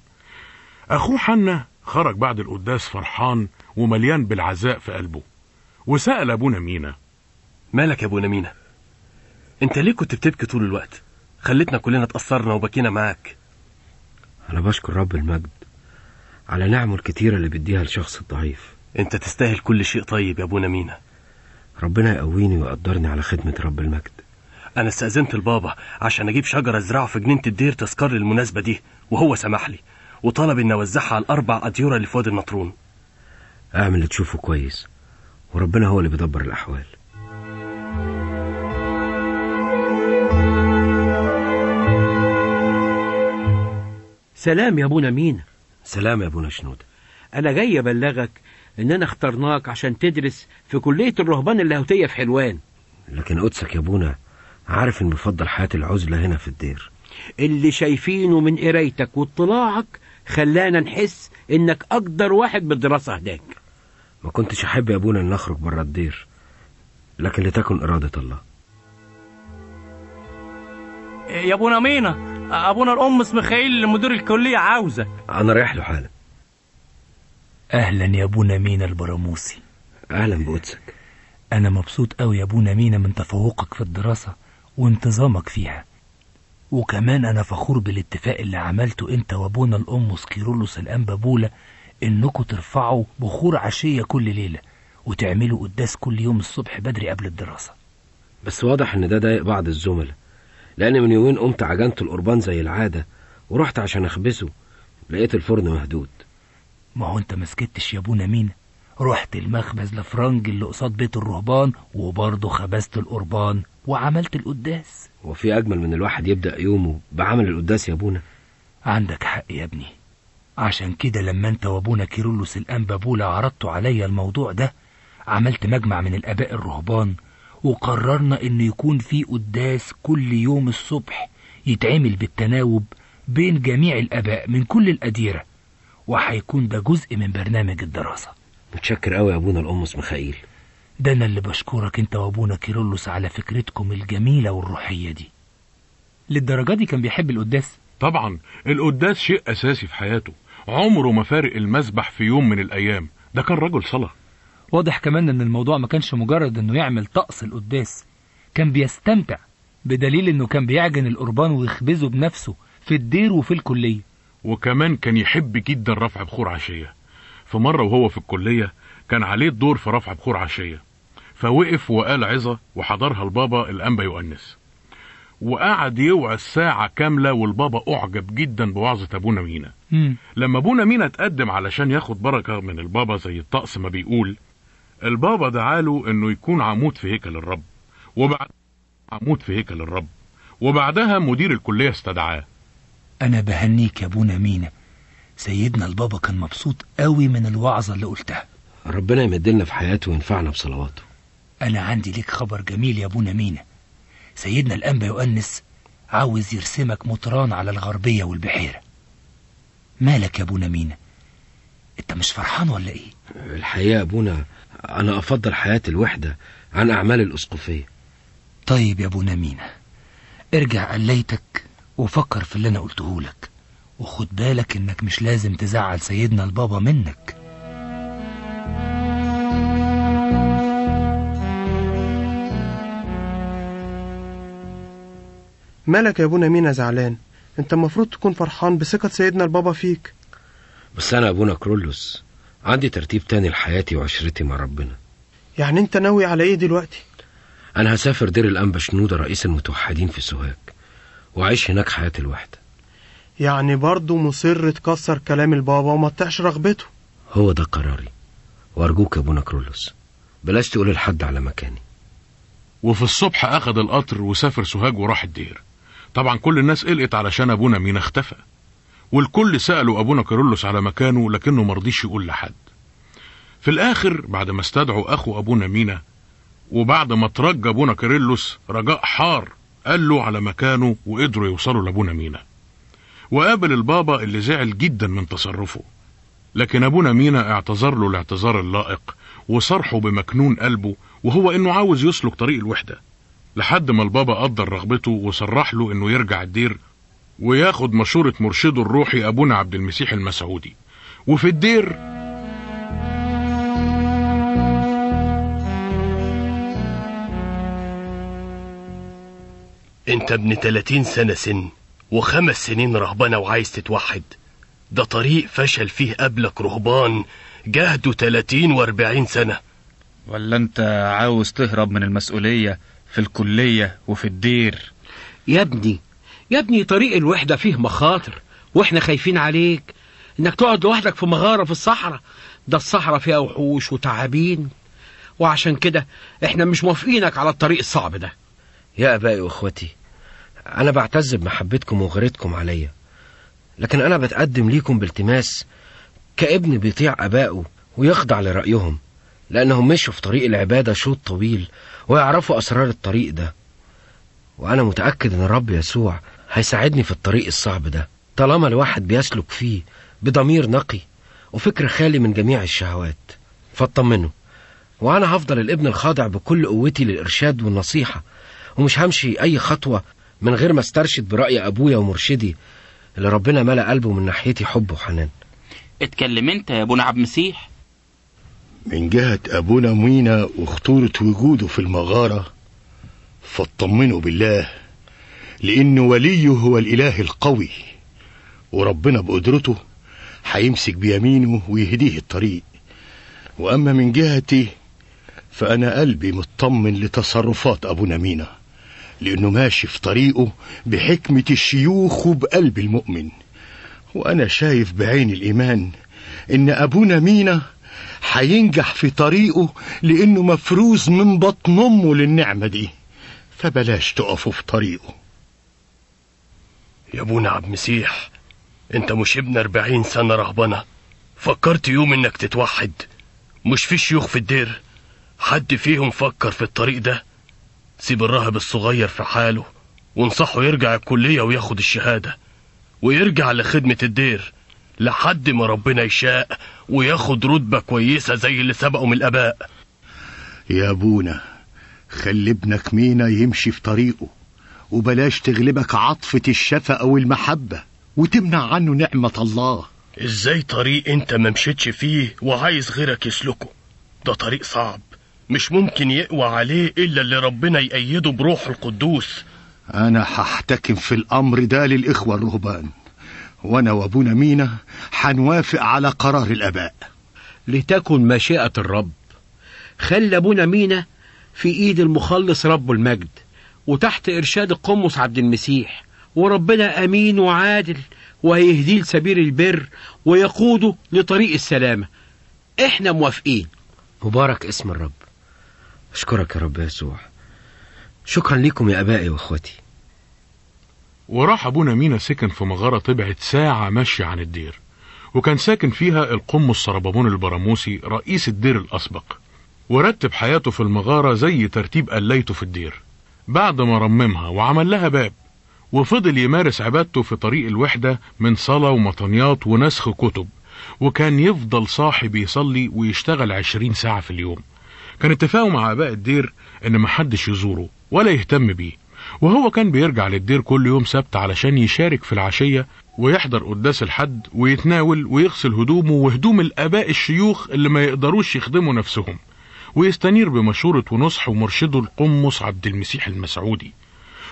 أخوه حنا خرج بعد القداس فرحان ومليان بالعزاء في قلبه وسأل أبونا مينا مالك يا أبونا مينا أنت ليه كنت بتبكي طول الوقت خلتنا كلنا تأثرنا وبكينا معاك أنا بشكر رب المجد على نعمه الكتيرة اللي بيديها لشخص الضعيف أنت تستاهل كل شيء طيب يا أبونا مينا ربنا يقويني ويقدرني على خدمة رب المجد أنا استأذنت البابا عشان أجيب شجرة أزرعها في جنينة الدير تذكار للمناسبة دي وهو سمح لي وطلب إني أوزعها على الأربع اديورة اللي في وادي النطرون أعمل اللي تشوفه كويس وربنا هو اللي بيدبر الأحوال سلام يا أبونا مين سلام يا أبونا شنود أنا جاي أبلغك إن أنا اخترناك عشان تدرس في كلية الرهبان اللاهوتية في حلوان لكن قدسك يا أبونا عارف إن بفضل حياة العزلة هنا في الدير اللي شايفينه من قرايتك واطلاعك خلانا نحس إنك أقدر واحد بالدراسة هناك ما كنتش أحب يا أبونا أن نخرج برا الدير لكن لتكن إرادة الله يا أبونا مينا أبونا الأم ميخائيل مدير الكلية عاوزك أنا رايح له حالا أهلا يا أبونا مينا البراموسي أهلا بقدسك أنا مبسوط أوي يا أبونا مينا من تفوقك في الدراسة وانتظامك فيها وكمان أنا فخور بالاتفاق اللي عملته أنت وأبونا الأم سكيرولوس الأنبابولا إنكم ترفعوا بخور عشية كل ليلة وتعملوا قداس كل يوم الصبح بدري قبل الدراسة بس واضح إن ده ضايق بعض الزملاء لأن من يومين قمت عجنت القربان زي العادة ورحت عشان اخبسه لقيت الفرن مهدود ما هو أنت مسكتش يا أبونا مين رحت المخبز لفرنج اللي قصاد بيت الرهبان وبرضه خبزت القربان وعملت القداس وفي أجمل من الواحد يبدأ يومه بعمل القداس يا أبونا عندك حق يا ابني عشان كده لما انت وابونا كيرلس الانبابولا عرضتوا عليا الموضوع ده عملت مجمع من الاباء الرهبان وقررنا ان يكون في قداس كل يوم الصبح يتعمل بالتناوب بين جميع الاباء من كل الاديره وهيكون ده جزء من برنامج الدراسه متشكر قوي يا ابونا الامس ميخائيل ده انا اللي بشكرك انت وابونا كيرلس على فكرتكم الجميله والروحيه دي للدرجه دي كان بيحب القداس طبعا القداس شيء اساسي في حياته عمره ما فارق المسبح في يوم من الأيام ده كان رجل صلاة واضح كمان ان الموضوع ما كانش مجرد انه يعمل طقس القداس كان بيستمتع بدليل انه كان بيعجن القربان ويخبزه بنفسه في الدير وفي الكلية وكمان كان يحب جدا رفع بخور عشية في مرة وهو في الكلية كان عليه الدور في رفع بخور عشية فوقف وقال عظة وحضرها البابا الأنبا يؤنس وقعد يوعظ ساعة كاملة والبابا أعجب جدا بوعظة أبونا مينا لما أبونا مينا اتقدم علشان ياخد بركة من البابا زي الطقس ما بيقول البابا دعاله إنه يكون عمود في هيكل الرب وبعد عمود في هيكل الرب وبعدها مدير الكلية استدعاه أنا بهنيك يا أبونا مينا سيدنا البابا كان مبسوط قوي من الوعظة اللي قلتها ربنا يمدلنا في حياته وينفعنا بصلواته أنا عندي ليك خبر جميل يا أبونا مينا سيدنا الأنبا يؤنس عاوز يرسمك مطران على الغربية والبحيرة مالك يا أبونا مينا أنت مش فرحان ولا إيه؟ الحقيقة أبونا أنا أفضل حياة الوحدة عن أعمال الأسقفية طيب يا أبونا مينا ارجع قليتك وفكر في اللي أنا قلته لك وخد بالك إنك مش لازم تزعل سيدنا البابا منك مالك يا ابونا مينا زعلان انت المفروض تكون فرحان بثقة سيدنا البابا فيك بس انا ابونا كرولوس عندي ترتيب تاني لحياتي وعشرتي مع ربنا يعني انت ناوي على ايه دلوقتي انا هسافر دير الانبا شنودة رئيس المتوحدين في سوهاج واعيش هناك حياة الوحدة يعني برضه مصر تكسر كلام البابا وما تطيعش رغبته هو ده قراري وارجوك يا ابونا كرولوس بلاش تقول لحد على مكاني وفي الصبح أخذ القطر وسافر سوهاج وراح الدير طبعا كل الناس قلقت علشان ابونا مينا اختفى والكل سالوا ابونا كيرلس على مكانه لكنه مرضيش يقول لحد في الاخر بعد ما استدعوا اخو ابونا مينا وبعد ما ترجى ابونا كيرلس رجاء حار قال له على مكانه وقدروا يوصلوا لابونا مينا وقابل البابا اللي زعل جدا من تصرفه لكن ابونا مينا اعتذر له الاعتذار اللائق وصرحه بمكنون قلبه وهو انه عاوز يسلك طريق الوحده لحد ما البابا قدر رغبته وصرح له انه يرجع الدير وياخد مشورة مرشده الروحي ابونا عبد المسيح المسعودي وفي الدير انت ابن 30 سنة سن وخمس سنين رهبنة وعايز تتوحد ده طريق فشل فيه قبلك رهبان جهده 30 و40 سنة ولا انت عاوز تهرب من المسؤولية في الكلية وفي الدير يا ابني يا ابني طريق الوحدة فيه مخاطر واحنا خايفين عليك انك تقعد لوحدك في مغارة في الصحراء ده الصحراء فيها وحوش وتعابين وعشان كده احنا مش موافقينك على الطريق الصعب ده يا ابائي واخوتي انا بعتز بمحبتكم وغيرتكم عليا لكن انا بتقدم ليكم بالتماس كابن بيطيع ابائه ويخضع لرايهم لانهم مشوا في طريق العباده شوط طويل ويعرفوا أسرار الطريق ده وأنا متأكد إن الرب يسوع هيساعدني في الطريق الصعب ده طالما الواحد بيسلك فيه بضمير نقي وفكر خالي من جميع الشهوات فاطمنه وأنا هفضل الابن الخاضع بكل قوتي للإرشاد والنصيحة ومش همشي أي خطوة من غير ما استرشد برأي أبويا ومرشدي اللي ربنا ملأ قلبه من ناحيتي حب وحنان اتكلم انت يا ابونا عبد المسيح من جهة أبونا مينا وخطورة وجوده في المغارة فاطمنوا بالله لأن وليه هو الإله القوي وربنا بقدرته هيمسك بيمينه ويهديه الطريق وأما من جهتي فأنا قلبي مطمن لتصرفات أبونا مينا لأنه ماشي في طريقه بحكمة الشيوخ وبقلب المؤمن وأنا شايف بعين الإيمان إن أبونا مينا هينجح في طريقه لأنه مفروز من بطن أمه للنعمة دي فبلاش تقفوا في طريقه يا ابونا عبد المسيح انت مش ابن أربعين سنة رهبنة فكرت يوم انك تتوحد مش في شيوخ في الدير حد فيهم فكر في الطريق ده سيب الراهب الصغير في حاله وانصحه يرجع الكلية وياخد الشهادة ويرجع لخدمة الدير لحد ما ربنا يشاء وياخد رتبة كويسة زي اللي سبقوا من الآباء يا أبونا خلي ابنك مينا يمشي في طريقه وبلاش تغلبك عاطفة الشفا أو المحبة وتمنع عنه نعمة الله إزاي طريق أنت ما مشيتش فيه وعايز غيرك يسلكه ده طريق صعب مش ممكن يقوى عليه إلا اللي ربنا يأيده بروحه القدوس أنا هحتكم في الأمر ده للإخوة الرهبان وأنا وأبونا مينا حنوافق على قرار الآباء لتكن مشيئة الرب خلى أبونا مينا في إيد المخلص رب المجد وتحت إرشاد القمص عبد المسيح وربنا أمين وعادل وهيهديه لسبيل البر ويقوده لطريق السلامة إحنا موافقين مبارك اسم الرب أشكرك يا رب يسوع شكرا لكم يا أبائي وأخواتي وراح أبونا مينا سكن في مغارة تبعد ساعة مشي عن الدير وكان ساكن فيها القم الصربابون البراموسي رئيس الدير الأسبق ورتب حياته في المغارة زي ترتيب قليته في الدير بعد ما رممها وعمل لها باب وفضل يمارس عبادته في طريق الوحدة من صلاة ومطنيات ونسخ كتب وكان يفضل صاحب يصلي ويشتغل عشرين ساعة في اليوم كان اتفاقه مع آباء الدير إن محدش يزوره ولا يهتم بيه وهو كان بيرجع للدير كل يوم سبت علشان يشارك في العشية ويحضر قداس الحد ويتناول ويغسل هدومه وهدوم الآباء الشيوخ اللي ما يقدروش يخدموا نفسهم ويستنير بمشورة ونصح ومرشده القمص عبد المسيح المسعودي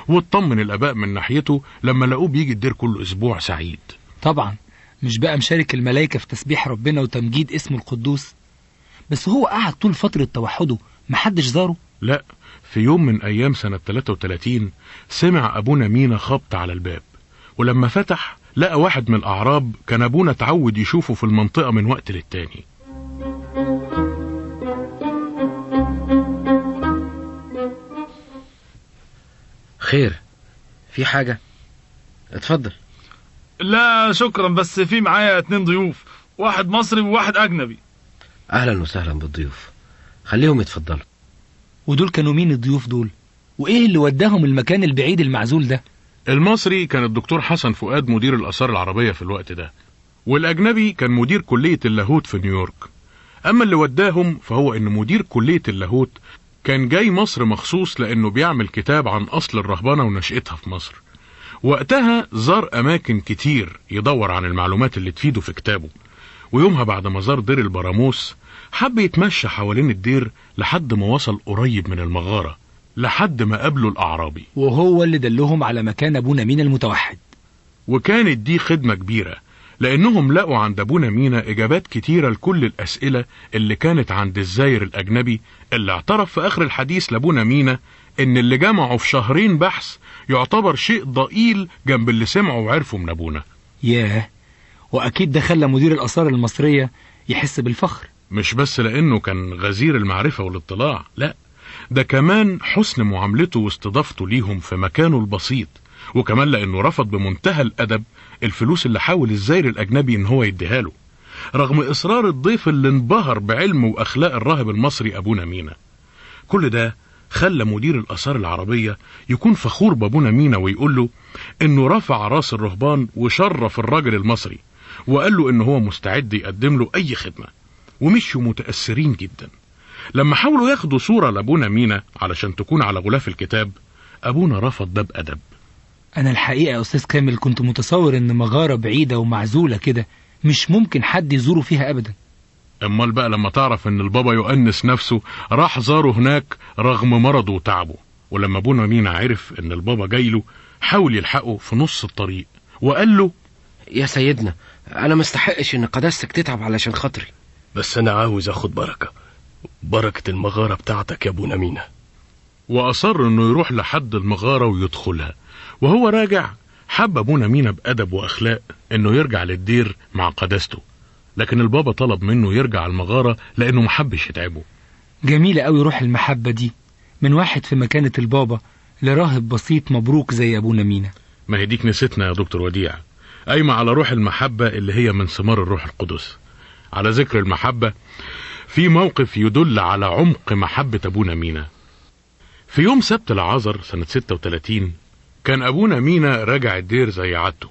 واطمن الآباء من ناحيته لما لقوه بيجي الدير كل أسبوع سعيد طبعا مش بقى مشارك الملائكة في تسبيح ربنا وتمجيد اسمه القدوس بس هو قعد طول فترة توحده محدش زاره لا في يوم من أيام سنة 33 سمع أبونا مينا خبط على الباب ولما فتح لقى واحد من الأعراب كان أبونا اتعود يشوفه في المنطقة من وقت للتاني خير في حاجة اتفضل لا شكرا بس في معايا اتنين ضيوف واحد مصري وواحد أجنبي أهلا وسهلا بالضيوف خليهم يتفضلوا ودول كانوا مين الضيوف دول وايه اللي وداهم المكان البعيد المعزول ده المصري كان الدكتور حسن فؤاد مدير الآثار العربية في الوقت ده والأجنبي كان مدير كلية اللاهوت في نيويورك أما اللي وداهم فهو إن مدير كلية اللاهوت كان جاي مصر مخصوص لأنه بيعمل كتاب عن أصل الرهبنة ونشأتها في مصر وقتها زار أماكن كتير يدور عن المعلومات اللي تفيده في كتابه ويومها بعد ما زار دير البراموس حب يتمشى حوالين الدير لحد ما وصل قريب من المغارة لحد ما قابله الأعرابي وهو اللي دلهم على مكان أبونا مينا المتوحد وكانت دي خدمة كبيرة لأنهم لقوا عند أبونا مينا إجابات كتيرة لكل الأسئلة اللي كانت عند الزاير الأجنبي اللي اعترف في آخر الحديث لأبونا مينا إن اللي جمعه في شهرين بحث يعتبر شيء ضئيل جنب اللي سمعه وعرفه من أبونا ياه وأكيد ده خلى مدير الآثار المصرية يحس بالفخر مش بس لأنه كان غزير المعرفة والاطلاع لأ ده كمان حسن معاملته واستضافته ليهم في مكانه البسيط وكمان لأنه رفض بمنتهى الأدب الفلوس اللي حاول الزاير الأجنبي إن هو يديها له رغم إصرار الضيف اللي انبهر بعلمه وأخلاق الراهب المصري أبونا مينا كل ده خلى مدير الآثار العربية يكون فخور بأبونا مينا ويقول له إنه رفع راس الرهبان وشرف الراجل المصري وقال له إن هو مستعد يقدم له أي خدمة ومشوا متأثرين جدا لما حاولوا ياخدوا صورة لأبونا مينا علشان تكون على غلاف الكتاب أبونا رفض ده بأدب أنا الحقيقة يا أستاذ كامل كنت متصور إن مغارة بعيدة ومعزولة كده مش ممكن حد يزوره فيها أبدا أمال بقى لما تعرف إن البابا يؤنس نفسه راح زاره هناك رغم مرضه وتعبه ولما أبونا مينا عرف إن البابا جاي له حاول يلحقه في نص الطريق وقال له يا سيدنا أنا مستحقش إن قداستك تتعب علشان خاطري بس أنا عاوز أخد بركة بركة المغارة بتاعتك يا أبو نمينة وأصر إنه يروح لحد المغارة ويدخلها وهو راجع حب أبونا مينا بأدب وأخلاق إنه يرجع للدير مع قداسته لكن البابا طلب منه يرجع المغارة لأنه محبش يتعبه جميلة أوي روح المحبة دي من واحد في مكانة البابا لراهب بسيط مبروك زي أبونا مينا ما هديك نسيتنا يا دكتور وديع قايمة على روح المحبة اللي هي من ثمار الروح القدس على ذكر المحبة في موقف يدل على عمق محبة أبونا مينا في يوم سبت العذر سنة 36 كان أبونا مينا راجع الدير زي عادته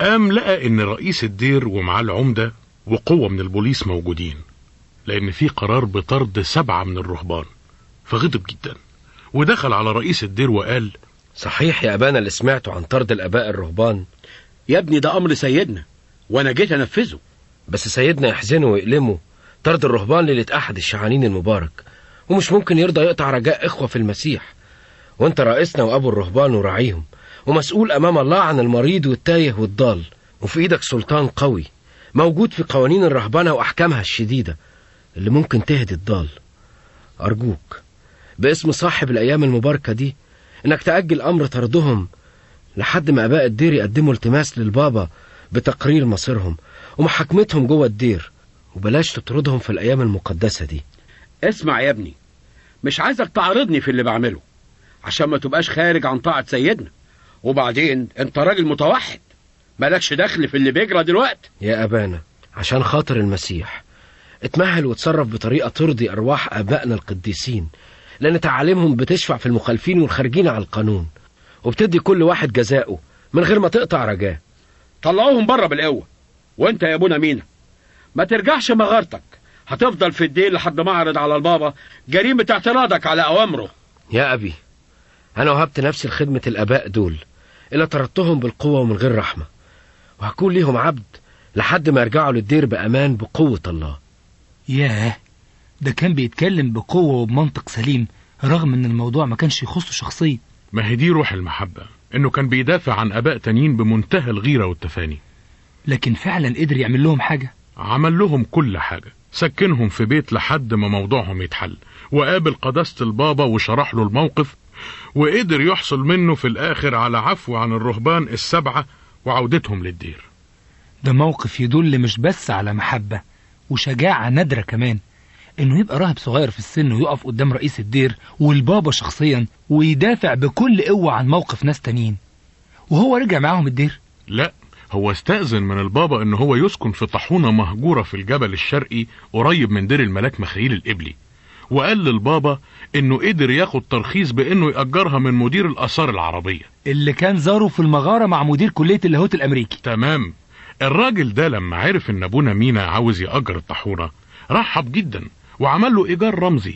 قام لقى إن رئيس الدير ومعاه العمدة وقوة من البوليس موجودين لأن في قرار بطرد سبعة من الرهبان فغضب جدا ودخل على رئيس الدير وقال صحيح يا أبانا اللي سمعته عن طرد الآباء الرهبان يا ابني ده أمر سيدنا وأنا جيت أنفذه بس سيدنا يحزنه ويألمه طرد الرهبان ليلة أحد الشعانين المبارك ومش ممكن يرضى يقطع رجاء إخوة في المسيح وانت رئيسنا وأبو الرهبان وراعيهم ومسؤول أمام الله عن المريض والتايه والضال وفي إيدك سلطان قوي موجود في قوانين الرهبنة وأحكامها الشديدة اللي ممكن تهدي الضال أرجوك باسم صاحب الأيام المباركة دي إنك تأجل أمر طردهم لحد ما أباء الدير يقدموا التماس للبابا بتقرير مصيرهم ومحاكمتهم جوه الدير وبلاش تطردهم في الأيام المقدسة دي اسمع يا ابني مش عايزك تعرضني في اللي بعمله عشان ما تبقاش خارج عن طاعة سيدنا وبعدين انت راجل متوحد مالكش دخل في اللي بيجرى دلوقتي يا أبانا عشان خاطر المسيح اتمهل وتصرف بطريقة ترضي أرواح أبائنا القديسين لأن تعاليمهم بتشفع في المخالفين والخارجين على القانون وبتدي كل واحد جزاؤه من غير ما تقطع رجاه طلعوهم بره بالقوة وانت يا ابونا مينا ما ترجعش مغارتك هتفضل في الدين لحد ما اعرض على البابا جريمة اعتراضك على اوامره يا ابي انا وهبت نفسي لخدمة الاباء دول الا طردتهم بالقوة ومن غير رحمة وهكون ليهم عبد لحد ما يرجعوا للدير بامان بقوة الله ياه ده كان بيتكلم بقوة وبمنطق سليم رغم ان الموضوع ما كانش يخصه شخصيا ما هي دي روح المحبة انه كان بيدافع عن اباء تانيين بمنتهى الغيرة والتفاني لكن فعلا قدر يعمل لهم حاجة عمل لهم كل حاجة سكنهم في بيت لحد ما موضوعهم يتحل وقابل قداسة البابا وشرح له الموقف وقدر يحصل منه في الآخر على عفو عن الرهبان السبعة وعودتهم للدير ده موقف يدل مش بس على محبة وشجاعة نادرة كمان انه يبقى راهب صغير في السن ويقف قدام رئيس الدير والبابا شخصيا ويدافع بكل قوة عن موقف ناس تانيين وهو رجع معاهم الدير لا هو استأذن من البابا ان هو يسكن في طاحونة مهجورة في الجبل الشرقي قريب من دير الملاك مخيل القبلي وقال للبابا انه قدر ياخد ترخيص بانه يأجرها من مدير الاثار العربية اللي كان زاره في المغارة مع مدير كلية اللاهوت الامريكي تمام الراجل ده لما عرف ان ابونا مينا عاوز يأجر الطاحونة رحب جدا وعمل له ايجار رمزي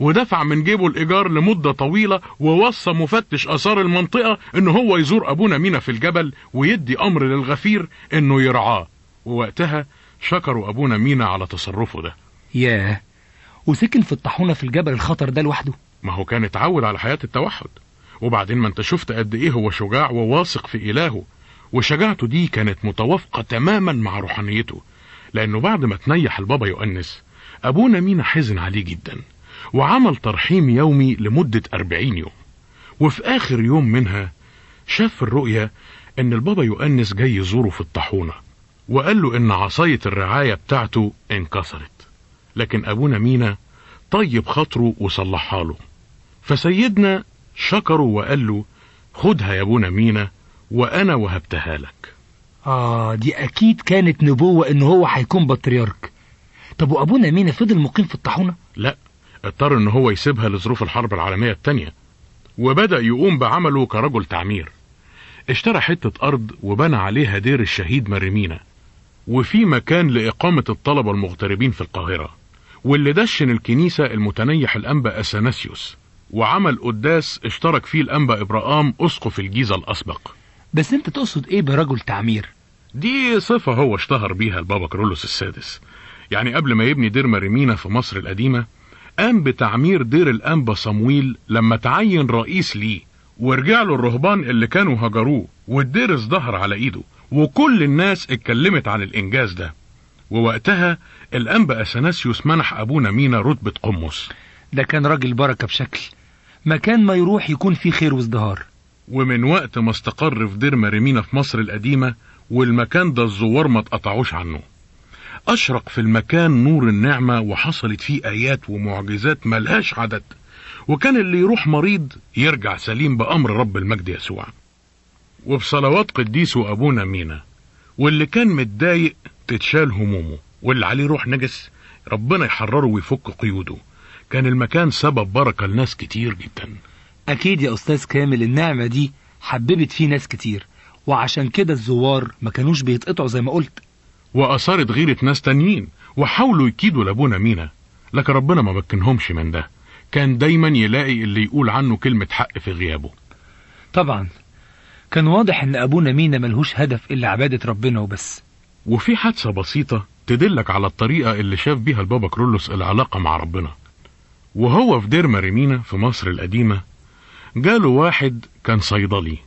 ودفع من جيبه الإيجار لمدة طويلة ووصى مفتش آثار المنطقة إن هو يزور أبونا مينا في الجبل ويدي أمر للغفير إنه يرعاه ووقتها شكروا أبونا مينا على تصرفه ده ياه وسكن في الطاحونة في الجبل الخطر ده لوحده ما هو كان اتعود على حياة التوحد وبعدين ما انت شفت قد ايه هو شجاع وواثق في إلهه وشجاعته دي كانت متوافقة تماما مع روحانيته لأنه بعد ما تنيح البابا يؤنس أبونا مينا حزن عليه جداً وعمل ترحيم يومي لمدة أربعين يوم وفي آخر يوم منها شاف في الرؤية إن البابا يؤنس جاي يزوره في الطاحونة وقال له إن عصاية الرعاية بتاعته انكسرت لكن أبونا مينا طيب خاطره وصلحها له فسيدنا شكره وقال له خدها يا ابونا مينا وأنا وهبتها لك آه دي أكيد كانت نبوة إن هو هيكون بطريرك طب وأبونا مينا فضل مقيم في الطاحونة؟ لا اضطر ان هو يسيبها لظروف الحرب العالمية التانية وبدأ يقوم بعمله كرجل تعمير اشترى حتة ارض وبنى عليها دير الشهيد مريمينا وفي مكان لإقامة الطلبة المغتربين في القاهرة واللي دشن الكنيسة المتنيح الأنبا أثناسيوس وعمل قداس اشترك فيه الأنبا إبراهام أسقف الجيزة الأسبق بس أنت تقصد إيه برجل تعمير؟ دي صفة هو اشتهر بيها البابا كرولوس السادس يعني قبل ما يبني دير مريمينا في مصر القديمة قام بتعمير دير الأنبا صمويل لما تعين رئيس ليه ورجع له الرهبان اللي كانوا هجروه والدير ازدهر على ايده وكل الناس اتكلمت عن الانجاز ده ووقتها الانبا اثناسيوس منح ابونا مينا رتبه قمص ده كان راجل بركه بشكل مكان ما يروح يكون فيه خير وازدهار ومن وقت ما استقر في دير مريمينا في مصر القديمه والمكان ده الزوار ما اتقطعوش عنه أشرق في المكان نور النعمة وحصلت فيه آيات ومعجزات ملهاش عدد وكان اللي يروح مريض يرجع سليم بأمر رب المجد يسوع وبصلوات قديسه أبونا مينا واللي كان متضايق تتشال همومه واللي عليه روح نجس ربنا يحرره ويفك قيوده كان المكان سبب بركة لناس كتير جدا أكيد يا أستاذ كامل النعمة دي حببت فيه ناس كتير وعشان كده الزوار ما كانوش بيتقطعوا زي ما قلت وأثارت غيرة ناس تانيين وحاولوا يكيدوا لابونا مينا لكن ربنا ما مكنهمش من ده كان دايما يلاقي اللي يقول عنه كلمة حق في غيابه طبعا كان واضح ان ابونا مينا ملهوش هدف الا عبادة ربنا وبس وفي حادثة بسيطة تدلك على الطريقة اللي شاف بيها البابا كرولوس العلاقة مع ربنا وهو في دير ماريمينا في مصر القديمة جاله واحد كان صيدلي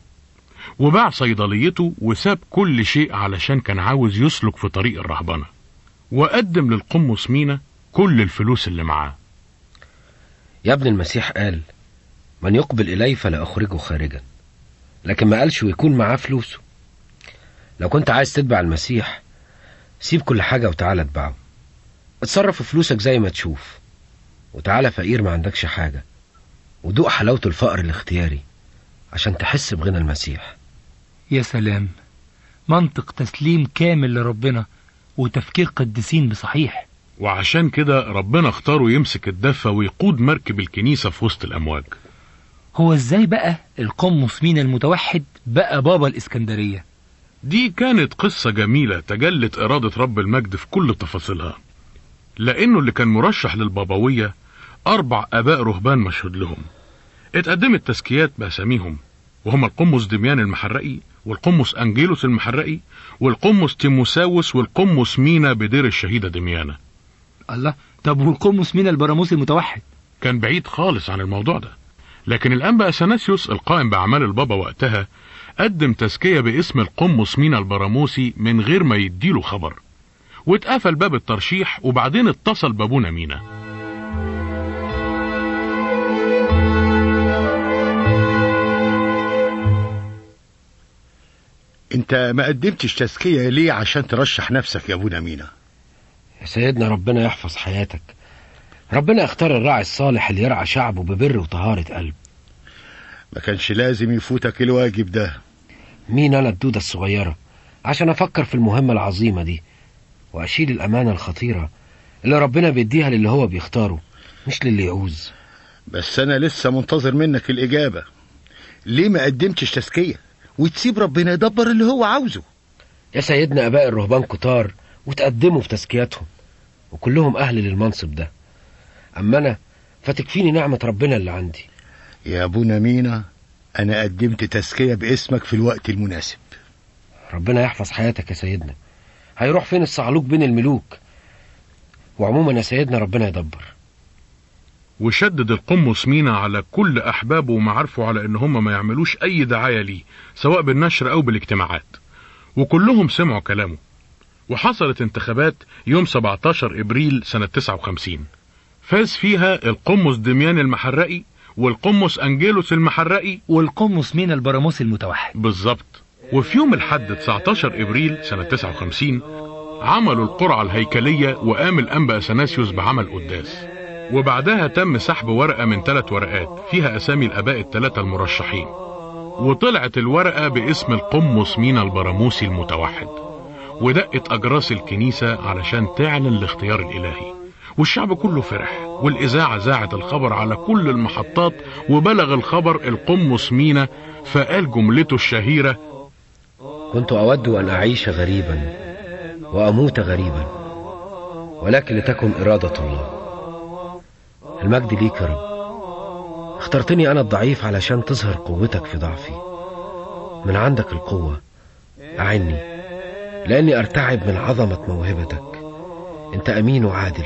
وباع صيدليته وساب كل شيء علشان كان عاوز يسلك في طريق الرهبنة وقدم للقمص مينا كل الفلوس اللي معاه يا ابن المسيح قال من يقبل إلي فلا أخرجه خارجا لكن ما قالش ويكون معاه فلوسه لو كنت عايز تتبع المسيح سيب كل حاجة وتعالى اتبعه اتصرف في فلوسك زي ما تشوف وتعالى فقير ما عندكش حاجة ودوق حلاوة الفقر الاختياري عشان تحس بغنى المسيح يا سلام منطق تسليم كامل لربنا وتفكير قديسين بصحيح وعشان كده ربنا اختاره يمسك الدفة ويقود مركب الكنيسة في وسط الأمواج هو ازاي بقى القمص مينا المتوحد بقى بابا الإسكندرية دي كانت قصة جميلة تجلت إرادة رب المجد في كل تفاصيلها لأنه اللي كان مرشح للبابوية أربع آباء رهبان مشهود لهم اتقدمت تزكيات بأساميهم وهم القمص دميان المحرقي والقمص أنجيلوس المحرقي والقمص تيموساوس والقمص مينا بدير الشهيدة دميانة الله طب والقمص مينا البراموسي المتوحد كان بعيد خالص عن الموضوع ده لكن الأنبا أثناسيوس القائم بأعمال البابا وقتها قدم تزكية باسم القمص مينا البراموسي من غير ما يديله خبر واتقفل باب الترشيح وبعدين اتصل بابونا مينا انت ما قدمتش تزكية ليه عشان ترشح نفسك يا ابونا مينا يا سيدنا ربنا يحفظ حياتك ربنا اختار الراعي الصالح اللي يرعى شعبه ببر وطهارة قلب ما كانش لازم يفوتك الواجب ده مين انا الدودة الصغيرة عشان افكر في المهمة العظيمة دي واشيل الامانة الخطيرة اللي ربنا بيديها للي هو بيختاره مش للي يعوز بس انا لسه منتظر منك الاجابة ليه ما قدمتش تزكيه وتسيب ربنا يدبر اللي هو عاوزه يا سيدنا آباء الرهبان كتار وتقدموا في تزكيتهم وكلهم أهل للمنصب ده أما أنا فتكفيني نعمة ربنا اللي عندي يا أبونا مينا أنا قدمت تزكية باسمك في الوقت المناسب ربنا يحفظ حياتك يا سيدنا هيروح فين الصعلوك بين الملوك وعموما يا سيدنا ربنا يدبر وشدد القمص مينا على كل احبابه ومعارفه على ان هم ما يعملوش اي دعايه ليه سواء بالنشر او بالاجتماعات وكلهم سمعوا كلامه وحصلت انتخابات يوم 17 ابريل سنه 59 فاز فيها القمص دميان المحرقي والقمص انجيلوس المحرقي والقمص مينا البراموس المتوحد بالظبط وفي يوم الحد 19 ابريل سنه 59 عملوا القرعه الهيكليه وقام الانبا اثناسيوس بعمل قداس وبعدها تم سحب ورقة من ثلاث ورقات فيها أسامي الآباء الثلاثة المرشحين وطلعت الورقة باسم القمص مينا البراموسي المتوحد ودقت أجراس الكنيسة علشان تعلن الاختيار الإلهي والشعب كله فرح والإذاعة ذاعت الخبر على كل المحطات وبلغ الخبر القمص مينا فقال جملته الشهيرة كنت أود أن أعيش غريبا وأموت غريبا ولكن لتكن إرادة الله المجد ليك يا رب اخترتني أنا الضعيف علشان تظهر قوتك في ضعفي من عندك القوة أعني لأني أرتعب من عظمة موهبتك أنت أمين وعادل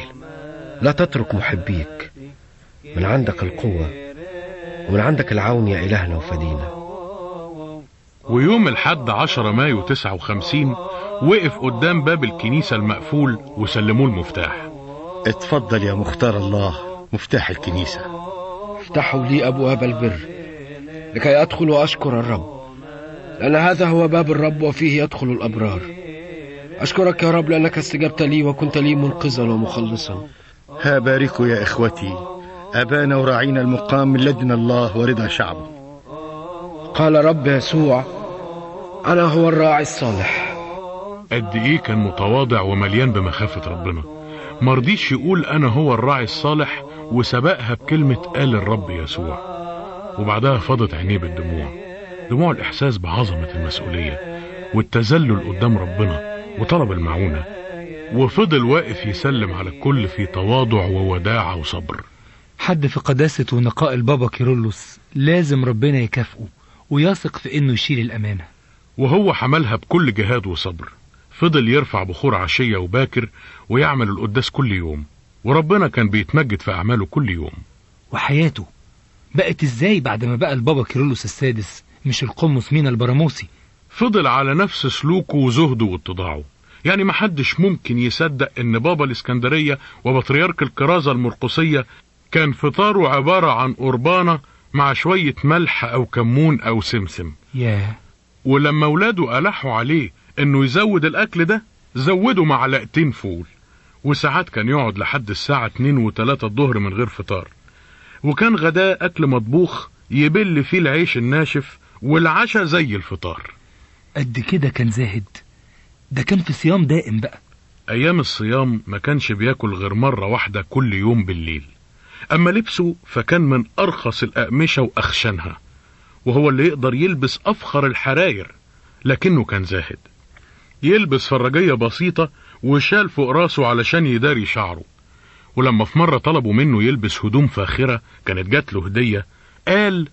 لا تترك محبيك من عندك القوة ومن عندك العون يا إلهنا وفدينا ويوم الحد 10 مايو 59 وقف قدام باب الكنيسة المقفول وسلموه المفتاح اتفضل يا مختار الله مفتاح الكنيسة افتحوا لي أبواب البر لكي أدخل وأشكر الرب لأن هذا هو باب الرب وفيه يدخل الأبرار أشكرك يا رب لأنك استجبت لي وكنت لي منقذا ومخلصا ها باركوا يا إخوتي أبانا وراعينا المقام من لدن الله ورضا شعبه قال رب يسوع أنا هو الراعي الصالح قد إيه كان متواضع ومليان بمخافة ربنا مرضيش يقول انا هو الراعي الصالح وسبقها بكلمة قال الرب يسوع وبعدها فاضت عينيه بالدموع دموع الاحساس بعظمة المسؤولية والتذلل قدام ربنا وطلب المعونة وفضل واقف يسلم على الكل في تواضع ووداعة وصبر حد في قداسة ونقاء البابا كيرلس لازم ربنا يكافئه ويثق في انه يشيل الامانة وهو حملها بكل جهاد وصبر فضل يرفع بخور عشية وباكر ويعمل القداس كل يوم وربنا كان بيتمجد في أعماله كل يوم وحياته بقت إزاي بعد ما بقى البابا كيرلس السادس مش القمص مينا البراموسي فضل على نفس سلوكه وزهده واتضاعه يعني محدش ممكن يصدق ان بابا الاسكندرية وبطريرك الكرازة المرقصية كان فطاره عبارة عن قربانة مع شوية ملح او كمون او سمسم ياه yeah. ولما ولاده ألحوا عليه انه يزود الاكل ده زوده معلقتين فول وساعات كان يقعد لحد الساعة 2 و 3 الظهر من غير فطار وكان غداء اكل مطبوخ يبل فيه العيش الناشف والعشاء زي الفطار قد كده كان زاهد ده كان في صيام دائم بقى ايام الصيام ما كانش بياكل غير مرة واحدة كل يوم بالليل اما لبسه فكان من ارخص الاقمشة واخشنها وهو اللي يقدر يلبس افخر الحراير لكنه كان زاهد يلبس فراجية بسيطة وشال فوق راسه علشان يداري شعره ولما في مرة طلبوا منه يلبس هدوم فاخرة كانت جات له هدية قال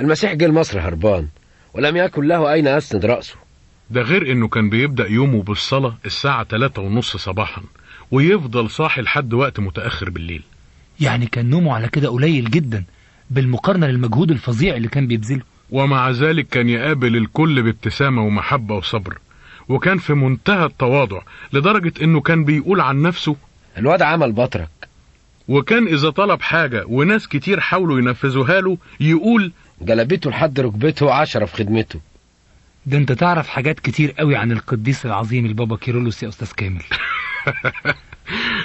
المسيح جه لمصر هربان ولم يكن له أين أسند رأسه ده غير إنه كان بيبدأ يومه بالصلاة الساعة تلاتة ونص صباحا ويفضل صاحي لحد وقت متأخر بالليل يعني كان نومه على كده قليل جدا بالمقارنة للمجهود الفظيع اللي كان بيبذله ومع ذلك كان يقابل الكل بابتسامة ومحبة وصبر وكان في منتهى التواضع لدرجة انه كان بيقول عن نفسه الواد عمل بطرك وكان اذا طلب حاجة وناس كتير حاولوا ينفذوها له يقول جلبته لحد ركبته عشرة في خدمته ده انت تعرف حاجات كتير قوي عن القديس العظيم البابا كيرلس يا استاذ كامل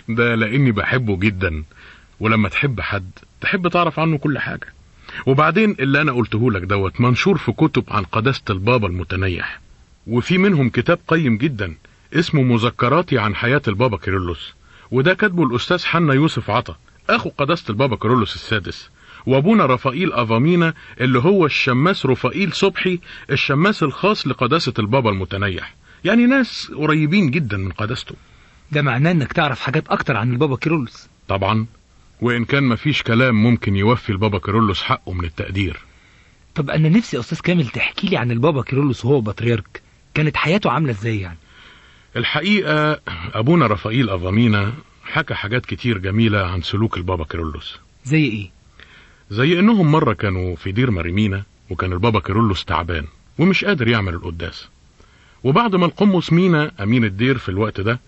ده لاني بحبه جدا ولما تحب حد تحب تعرف عنه كل حاجة وبعدين اللي انا قلته لك دوت منشور في كتب عن قداسة البابا المتنيح وفي منهم كتاب قيم جدا اسمه مذكراتي عن حياة البابا كيرلس وده كاتبه الأستاذ حنا يوسف عطا أخو قداسة البابا كيرلس السادس وابونا رفائيل افامينا اللي هو الشماس رفائيل صبحي الشماس الخاص لقداسه البابا المتنيح يعني ناس قريبين جدا من قداسته ده معناه انك تعرف حاجات اكتر عن البابا كيرلس طبعا وان كان مفيش كلام ممكن يوفي البابا كيرلس حقه من التقدير طب انا نفسي استاذ كامل تحكي لي عن البابا كيرلس وهو بطريرك كانت حياته عاملة ازاي يعني الحقيقة أبونا رفائيل أفامينا حكى حاجات كتير جميلة عن سلوك البابا كيرلس زي إيه؟ زي إنهم مرة كانوا في دير مريمينا وكان البابا كيرلس تعبان ومش قادر يعمل القداس وبعد ما القمص مينا أمين الدير في الوقت ده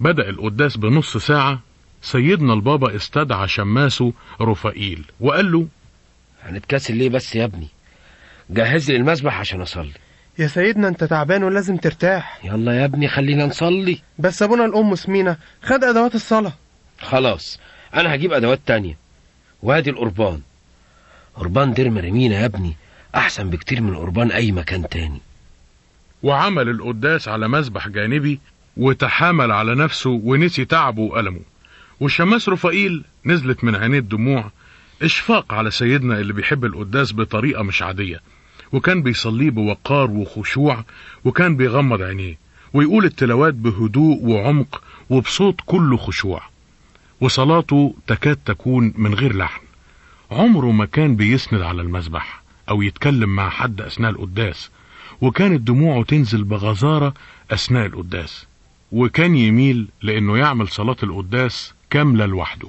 بدأ القداس بنص ساعة سيدنا البابا استدعى شماسه رفائيل وقال له هنتكاسل ليه بس يا ابني جهز لي المسبح عشان أصلي يا سيدنا انت تعبان ولازم ترتاح يلا يا ابني خلينا نصلي بس ابونا الام سمينة خد ادوات الصلاة خلاص انا هجيب ادوات تانية وادي القربان قربان دير مريمينا يا ابني احسن بكتير من قربان اي مكان تاني وعمل القداس على مسبح جانبي وتحامل على نفسه ونسي تعبه وألمه والشماس رفائيل نزلت من عينيه الدموع إشفاق على سيدنا اللي بيحب القداس بطريقة مش عادية وكان بيصليه بوقار وخشوع وكان بيغمض عينيه ويقول التلاوات بهدوء وعمق وبصوت كله خشوع وصلاته تكاد تكون من غير لحن عمره ما كان بيسند على المسبح أو يتكلم مع حد أثناء القداس وكانت دموعه تنزل بغزارة أثناء القداس وكان يميل لأنه يعمل صلاة القداس كاملة لوحده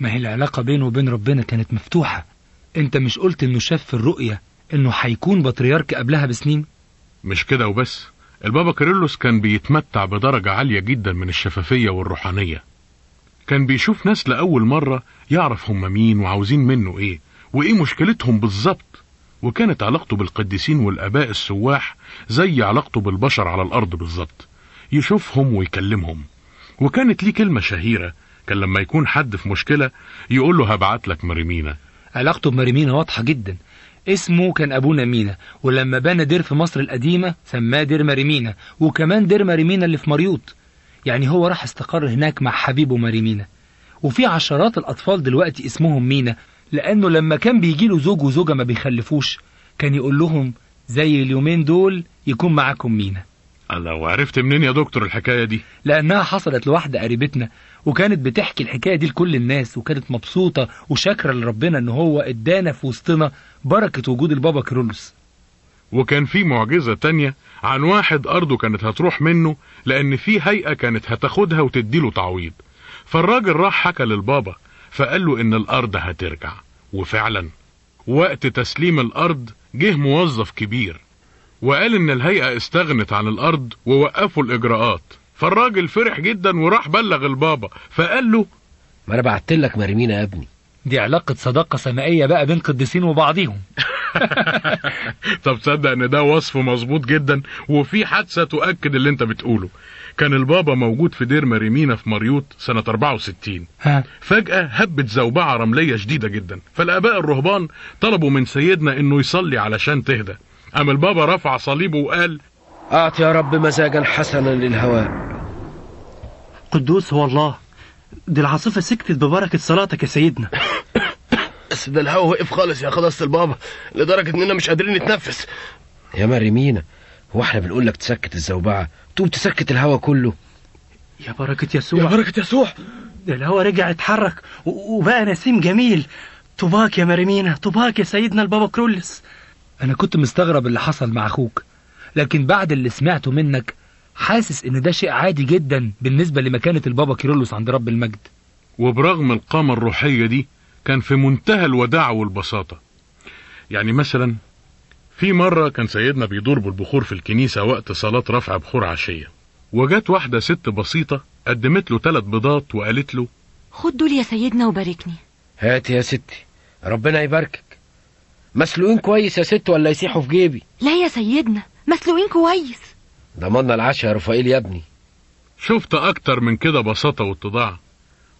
ما هي العلاقة بينه وبين ربنا كانت مفتوحة انت مش قلت انه شاف في الرؤية انه هيكون بطريرك قبلها بسنين مش كده وبس البابا كيرلس كان بيتمتع بدرجة عالية جدا من الشفافية والروحانية كان بيشوف ناس لأول مرة يعرف هم مين وعاوزين منه ايه وايه مشكلتهم بالظبط وكانت علاقته بالقديسين والآباء السواح زي علاقته بالبشر على الأرض بالظبط يشوفهم ويكلمهم وكانت ليه كلمة شهيرة كان لما يكون حد في مشكلة يقول له هبعت لك مريمينا علاقته بمريمينا واضحة جدا اسمه كان أبونا مينا ولما بنى دير في مصر القديمة سماه دير ماريمينا وكمان دير ماريمينا اللي في مريوط يعني هو راح استقر هناك مع حبيبه ماريمينا وفي عشرات الأطفال دلوقتي اسمهم مينا لأنه لما كان بيجي له زوج وزوجة ما بيخلفوش كان يقول لهم زي اليومين دول يكون معاكم مينا الله وعرفت منين يا دكتور الحكاية دي؟ لأنها حصلت لواحدة قريبتنا وكانت بتحكي الحكاية دي لكل الناس وكانت مبسوطة وشاكرة لربنا إن هو إدانا في وسطنا بركة وجود البابا كيرلس وكان في معجزة تانية عن واحد أرضه كانت هتروح منه لأن في هيئة كانت هتاخدها وتديله تعويض فالراجل راح حكى للبابا فقال له إن الأرض هترجع وفعلا وقت تسليم الأرض جه موظف كبير وقال إن الهيئة استغنت عن الأرض ووقفوا الإجراءات فالراجل فرح جدا وراح بلغ البابا فقال له ما أنا بعتلك مرمينا يا ابني دي علاقة صداقة سمائية بقى بين قديسين وبعضيهم طب تصدق ان ده وصف مظبوط جدا وفي حادثة تؤكد اللي انت بتقوله كان البابا موجود في دير مريمينا في مريوط سنة 64 ها. فجأة هبت زوبعة رملية شديدة جدا فالآباء الرهبان طلبوا من سيدنا انه يصلي علشان تهدى أما البابا رفع صليبه وقال اعطي يا رب مزاجا حسنا للهواء قدوس هو الله دي العاصفة سكتت ببركة صلاتك يا سيدنا بس ده الهوا وقف خالص يا خلاصة البابا لدرجة اننا مش قادرين نتنفس يا مريمينا هو احنا بنقول لك تسكت الزوبعة تقوم تسكت الهوا كله يا بركة يسوع يا بركة يسوع ده الهوا رجع اتحرك وبقى نسيم جميل طباك يا مريمينا طباك يا سيدنا البابا كرولس انا كنت مستغرب اللي حصل مع اخوك لكن بعد اللي سمعته منك حاسس ان ده شيء عادي جدا بالنسبة لمكانة البابا كيرلس عند رب المجد وبرغم القامة الروحية دي كان في منتهى الوداعة والبساطة يعني مثلا في مرة كان سيدنا بيدور بالبخور في الكنيسة وقت صلاة رفع بخور عشية وجت واحدة ست بسيطة قدمت له ثلاث بيضات وقالت له خد دول يا سيدنا وباركني هات يا ستي ربنا يباركك مسلوقين كويس يا ست ولا يسيحوا في جيبي لا يا سيدنا مسلوقين كويس ضمنا العشاء يا رفائيل يا ابني شفت أكتر من كده بساطة واتضاع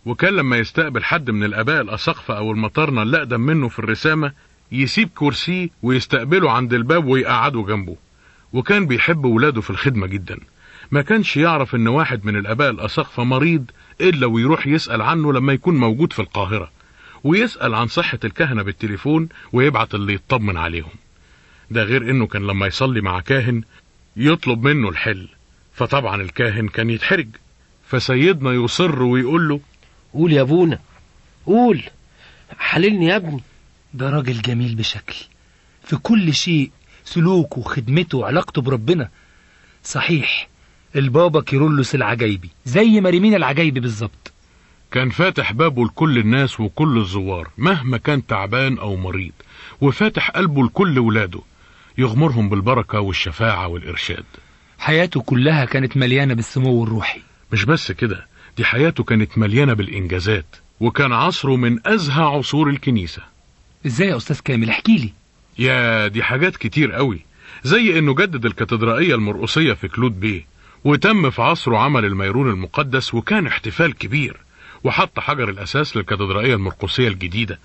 وكان لما يستقبل حد من الآباء الأسقفة أو المطرنة اللي أقدم منه في الرسامة يسيب كرسيه ويستقبله عند الباب ويقعده جنبه وكان بيحب ولاده في الخدمة جدا ما كانش يعرف إن واحد من الآباء الأسقفة مريض إلا ويروح يسأل عنه لما يكون موجود في القاهرة ويسأل عن صحة الكهنة بالتليفون ويبعت اللي يطمن عليهم ده غير إنه كان لما يصلي مع كاهن يطلب منه الحل فطبعا الكاهن كان يتحرج فسيدنا يصر ويقول له قول يا ابونا قول حللني يا ابني ده راجل جميل بشكل في كل شيء سلوكه وخدمته وعلاقته بربنا صحيح البابا كيرلس العجايبي زي مريمين العجايبي بالظبط كان فاتح بابه لكل الناس وكل الزوار مهما كان تعبان او مريض وفاتح قلبه لكل ولاده يغمرهم بالبركة والشفاعة والإرشاد حياته كلها كانت مليانة بالسمو الروحي مش بس كده دي حياته كانت مليانة بالإنجازات وكان عصره من أزهى عصور الكنيسة إزاي يا أستاذ كامل احكي لي يا دي حاجات كتير قوي زي إنه جدد الكاتدرائية المرقصية في كلود بيه وتم في عصره عمل الميرون المقدس وكان احتفال كبير وحط حجر الأساس للكاتدرائية المرقصية الجديدة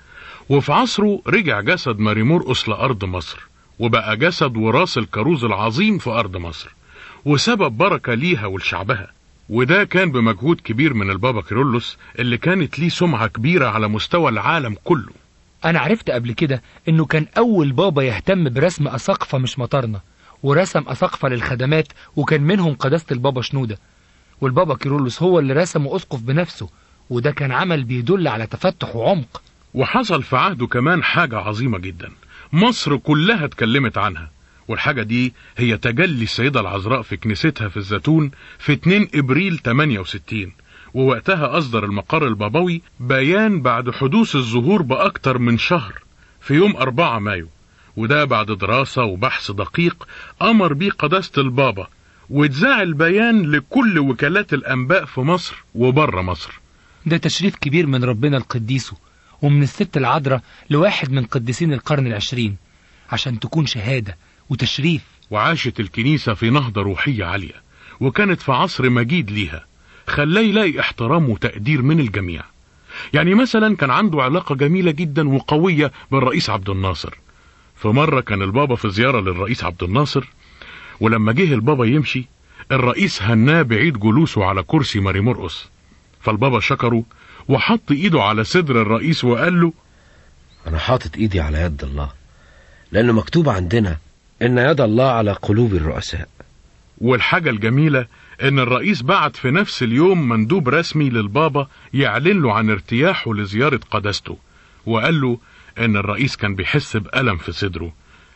وفي عصره رجع جسد ماري مرقص لأرض مصر وبقى جسد وراس الكاروز العظيم في أرض مصر وسبب بركة ليها ولشعبها وده كان بمجهود كبير من البابا كيرلس اللي كانت ليه سمعة كبيرة على مستوى العالم كله أنا عرفت قبل كده إنه كان أول بابا يهتم برسم أساقفة مش مطارنة ورسم أساقفة للخدمات وكان منهم قداسة البابا شنودة والبابا كيرلس هو اللي رسمه أسقف بنفسه وده كان عمل بيدل على تفتح وعمق وحصل في عهده كمان حاجة عظيمة جداً مصر كلها اتكلمت عنها والحاجة دي هي تجلي السيدة العذراء في كنيستها في الزيتون في 2 إبريل 68 ووقتها أصدر المقر البابوي بيان بعد حدوث الظهور بأكتر من شهر في يوم 4 مايو وده بعد دراسة وبحث دقيق أمر بيه قداسة البابا واتذاع البيان لكل وكالات الأنباء في مصر وبره مصر ده تشريف كبير من ربنا القديسه ومن الست العذراء لواحد من قديسين القرن العشرين عشان تكون شهادة وتشريف وعاشت الكنيسة في نهضة روحية عالية وكانت في عصر مجيد ليها خلاه يلاقي احترام وتقدير من الجميع يعني مثلا كان عنده علاقة جميلة جدا وقوية بالرئيس عبد الناصر فمرة كان البابا في زيارة للرئيس عبد الناصر ولما جه البابا يمشي الرئيس هناه بعيد جلوسه على كرسي ماري مرقص فالبابا شكره وحط ايده على صدر الرئيس وقال له انا حاطط ايدي على يد الله لانه مكتوب عندنا ان يد الله على قلوب الرؤساء والحاجة الجميلة ان الرئيس بعت في نفس اليوم مندوب رسمي للبابا يعلن له عن ارتياحه لزيارة قداسته وقال له ان الرئيس كان بيحس بألم في صدره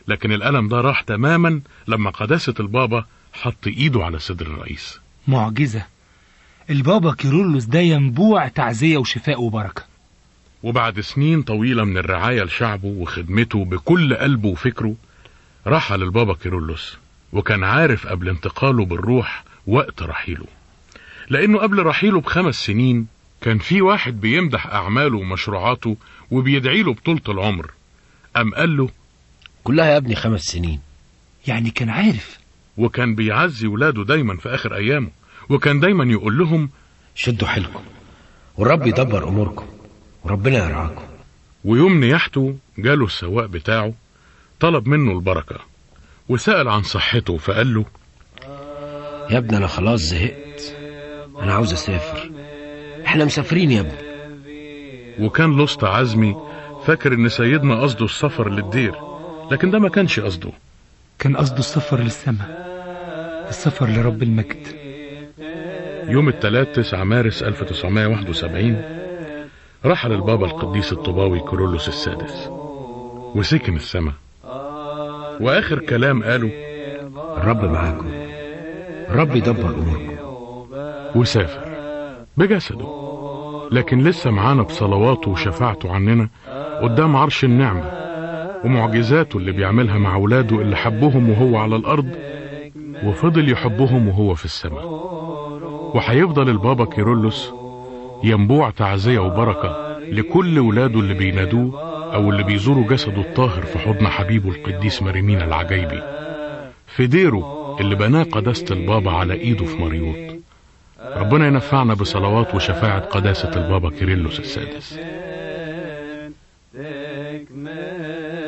لكن الألم ده راح تماما لما قداسة البابا حط ايده على صدر الرئيس معجزة البابا كيرلس ده ينبوع تعزية وشفاء وبركة وبعد سنين طويلة من الرعاية لشعبه وخدمته بكل قلبه وفكره رحل البابا كيرلس وكان عارف قبل انتقاله بالروح وقت رحيله لأنه قبل رحيله بخمس سنين كان في واحد بيمدح أعماله ومشروعاته وبيدعي له بطولة العمر أم قال له كلها يا ابني خمس سنين يعني كان عارف وكان بيعزي ولاده دايما في آخر أيامه وكان دايما يقول لهم شدوا حيلكم والرب يدبر اموركم وربنا يرعاكم ويوم نياحته جاله السواق بتاعه طلب منه البركه وسال عن صحته فقال له يا ابني انا خلاص زهقت انا عاوز اسافر احنا مسافرين يا ابني وكان لوست عزمي فاكر ان سيدنا قصده السفر للدير لكن ده ما كانش قصده كان قصده السفر للسماء السفر لرب المجد يوم الثلاث 9 مارس 1971 رحل البابا القديس الطباوي كورولوس السادس وسكن السماء واخر كلام قاله الرب معاكم الرب يدبر اموركم وسافر بجسده لكن لسه معانا بصلواته وشفاعته عننا قدام عرش النعمة ومعجزاته اللي بيعملها مع ولاده اللي حبهم وهو على الأرض وفضل يحبهم وهو في السماء وهيفضل البابا كيرولوس ينبوع تعزية وبركة لكل ولاده اللي بينادوه أو اللي بيزوروا جسده الطاهر في حضن حبيبه القديس مريمين العجيبي في ديره اللي بناه قداسة البابا على إيده في مريوط ربنا ينفعنا بصلوات وشفاعة قداسة البابا كيرلس السادس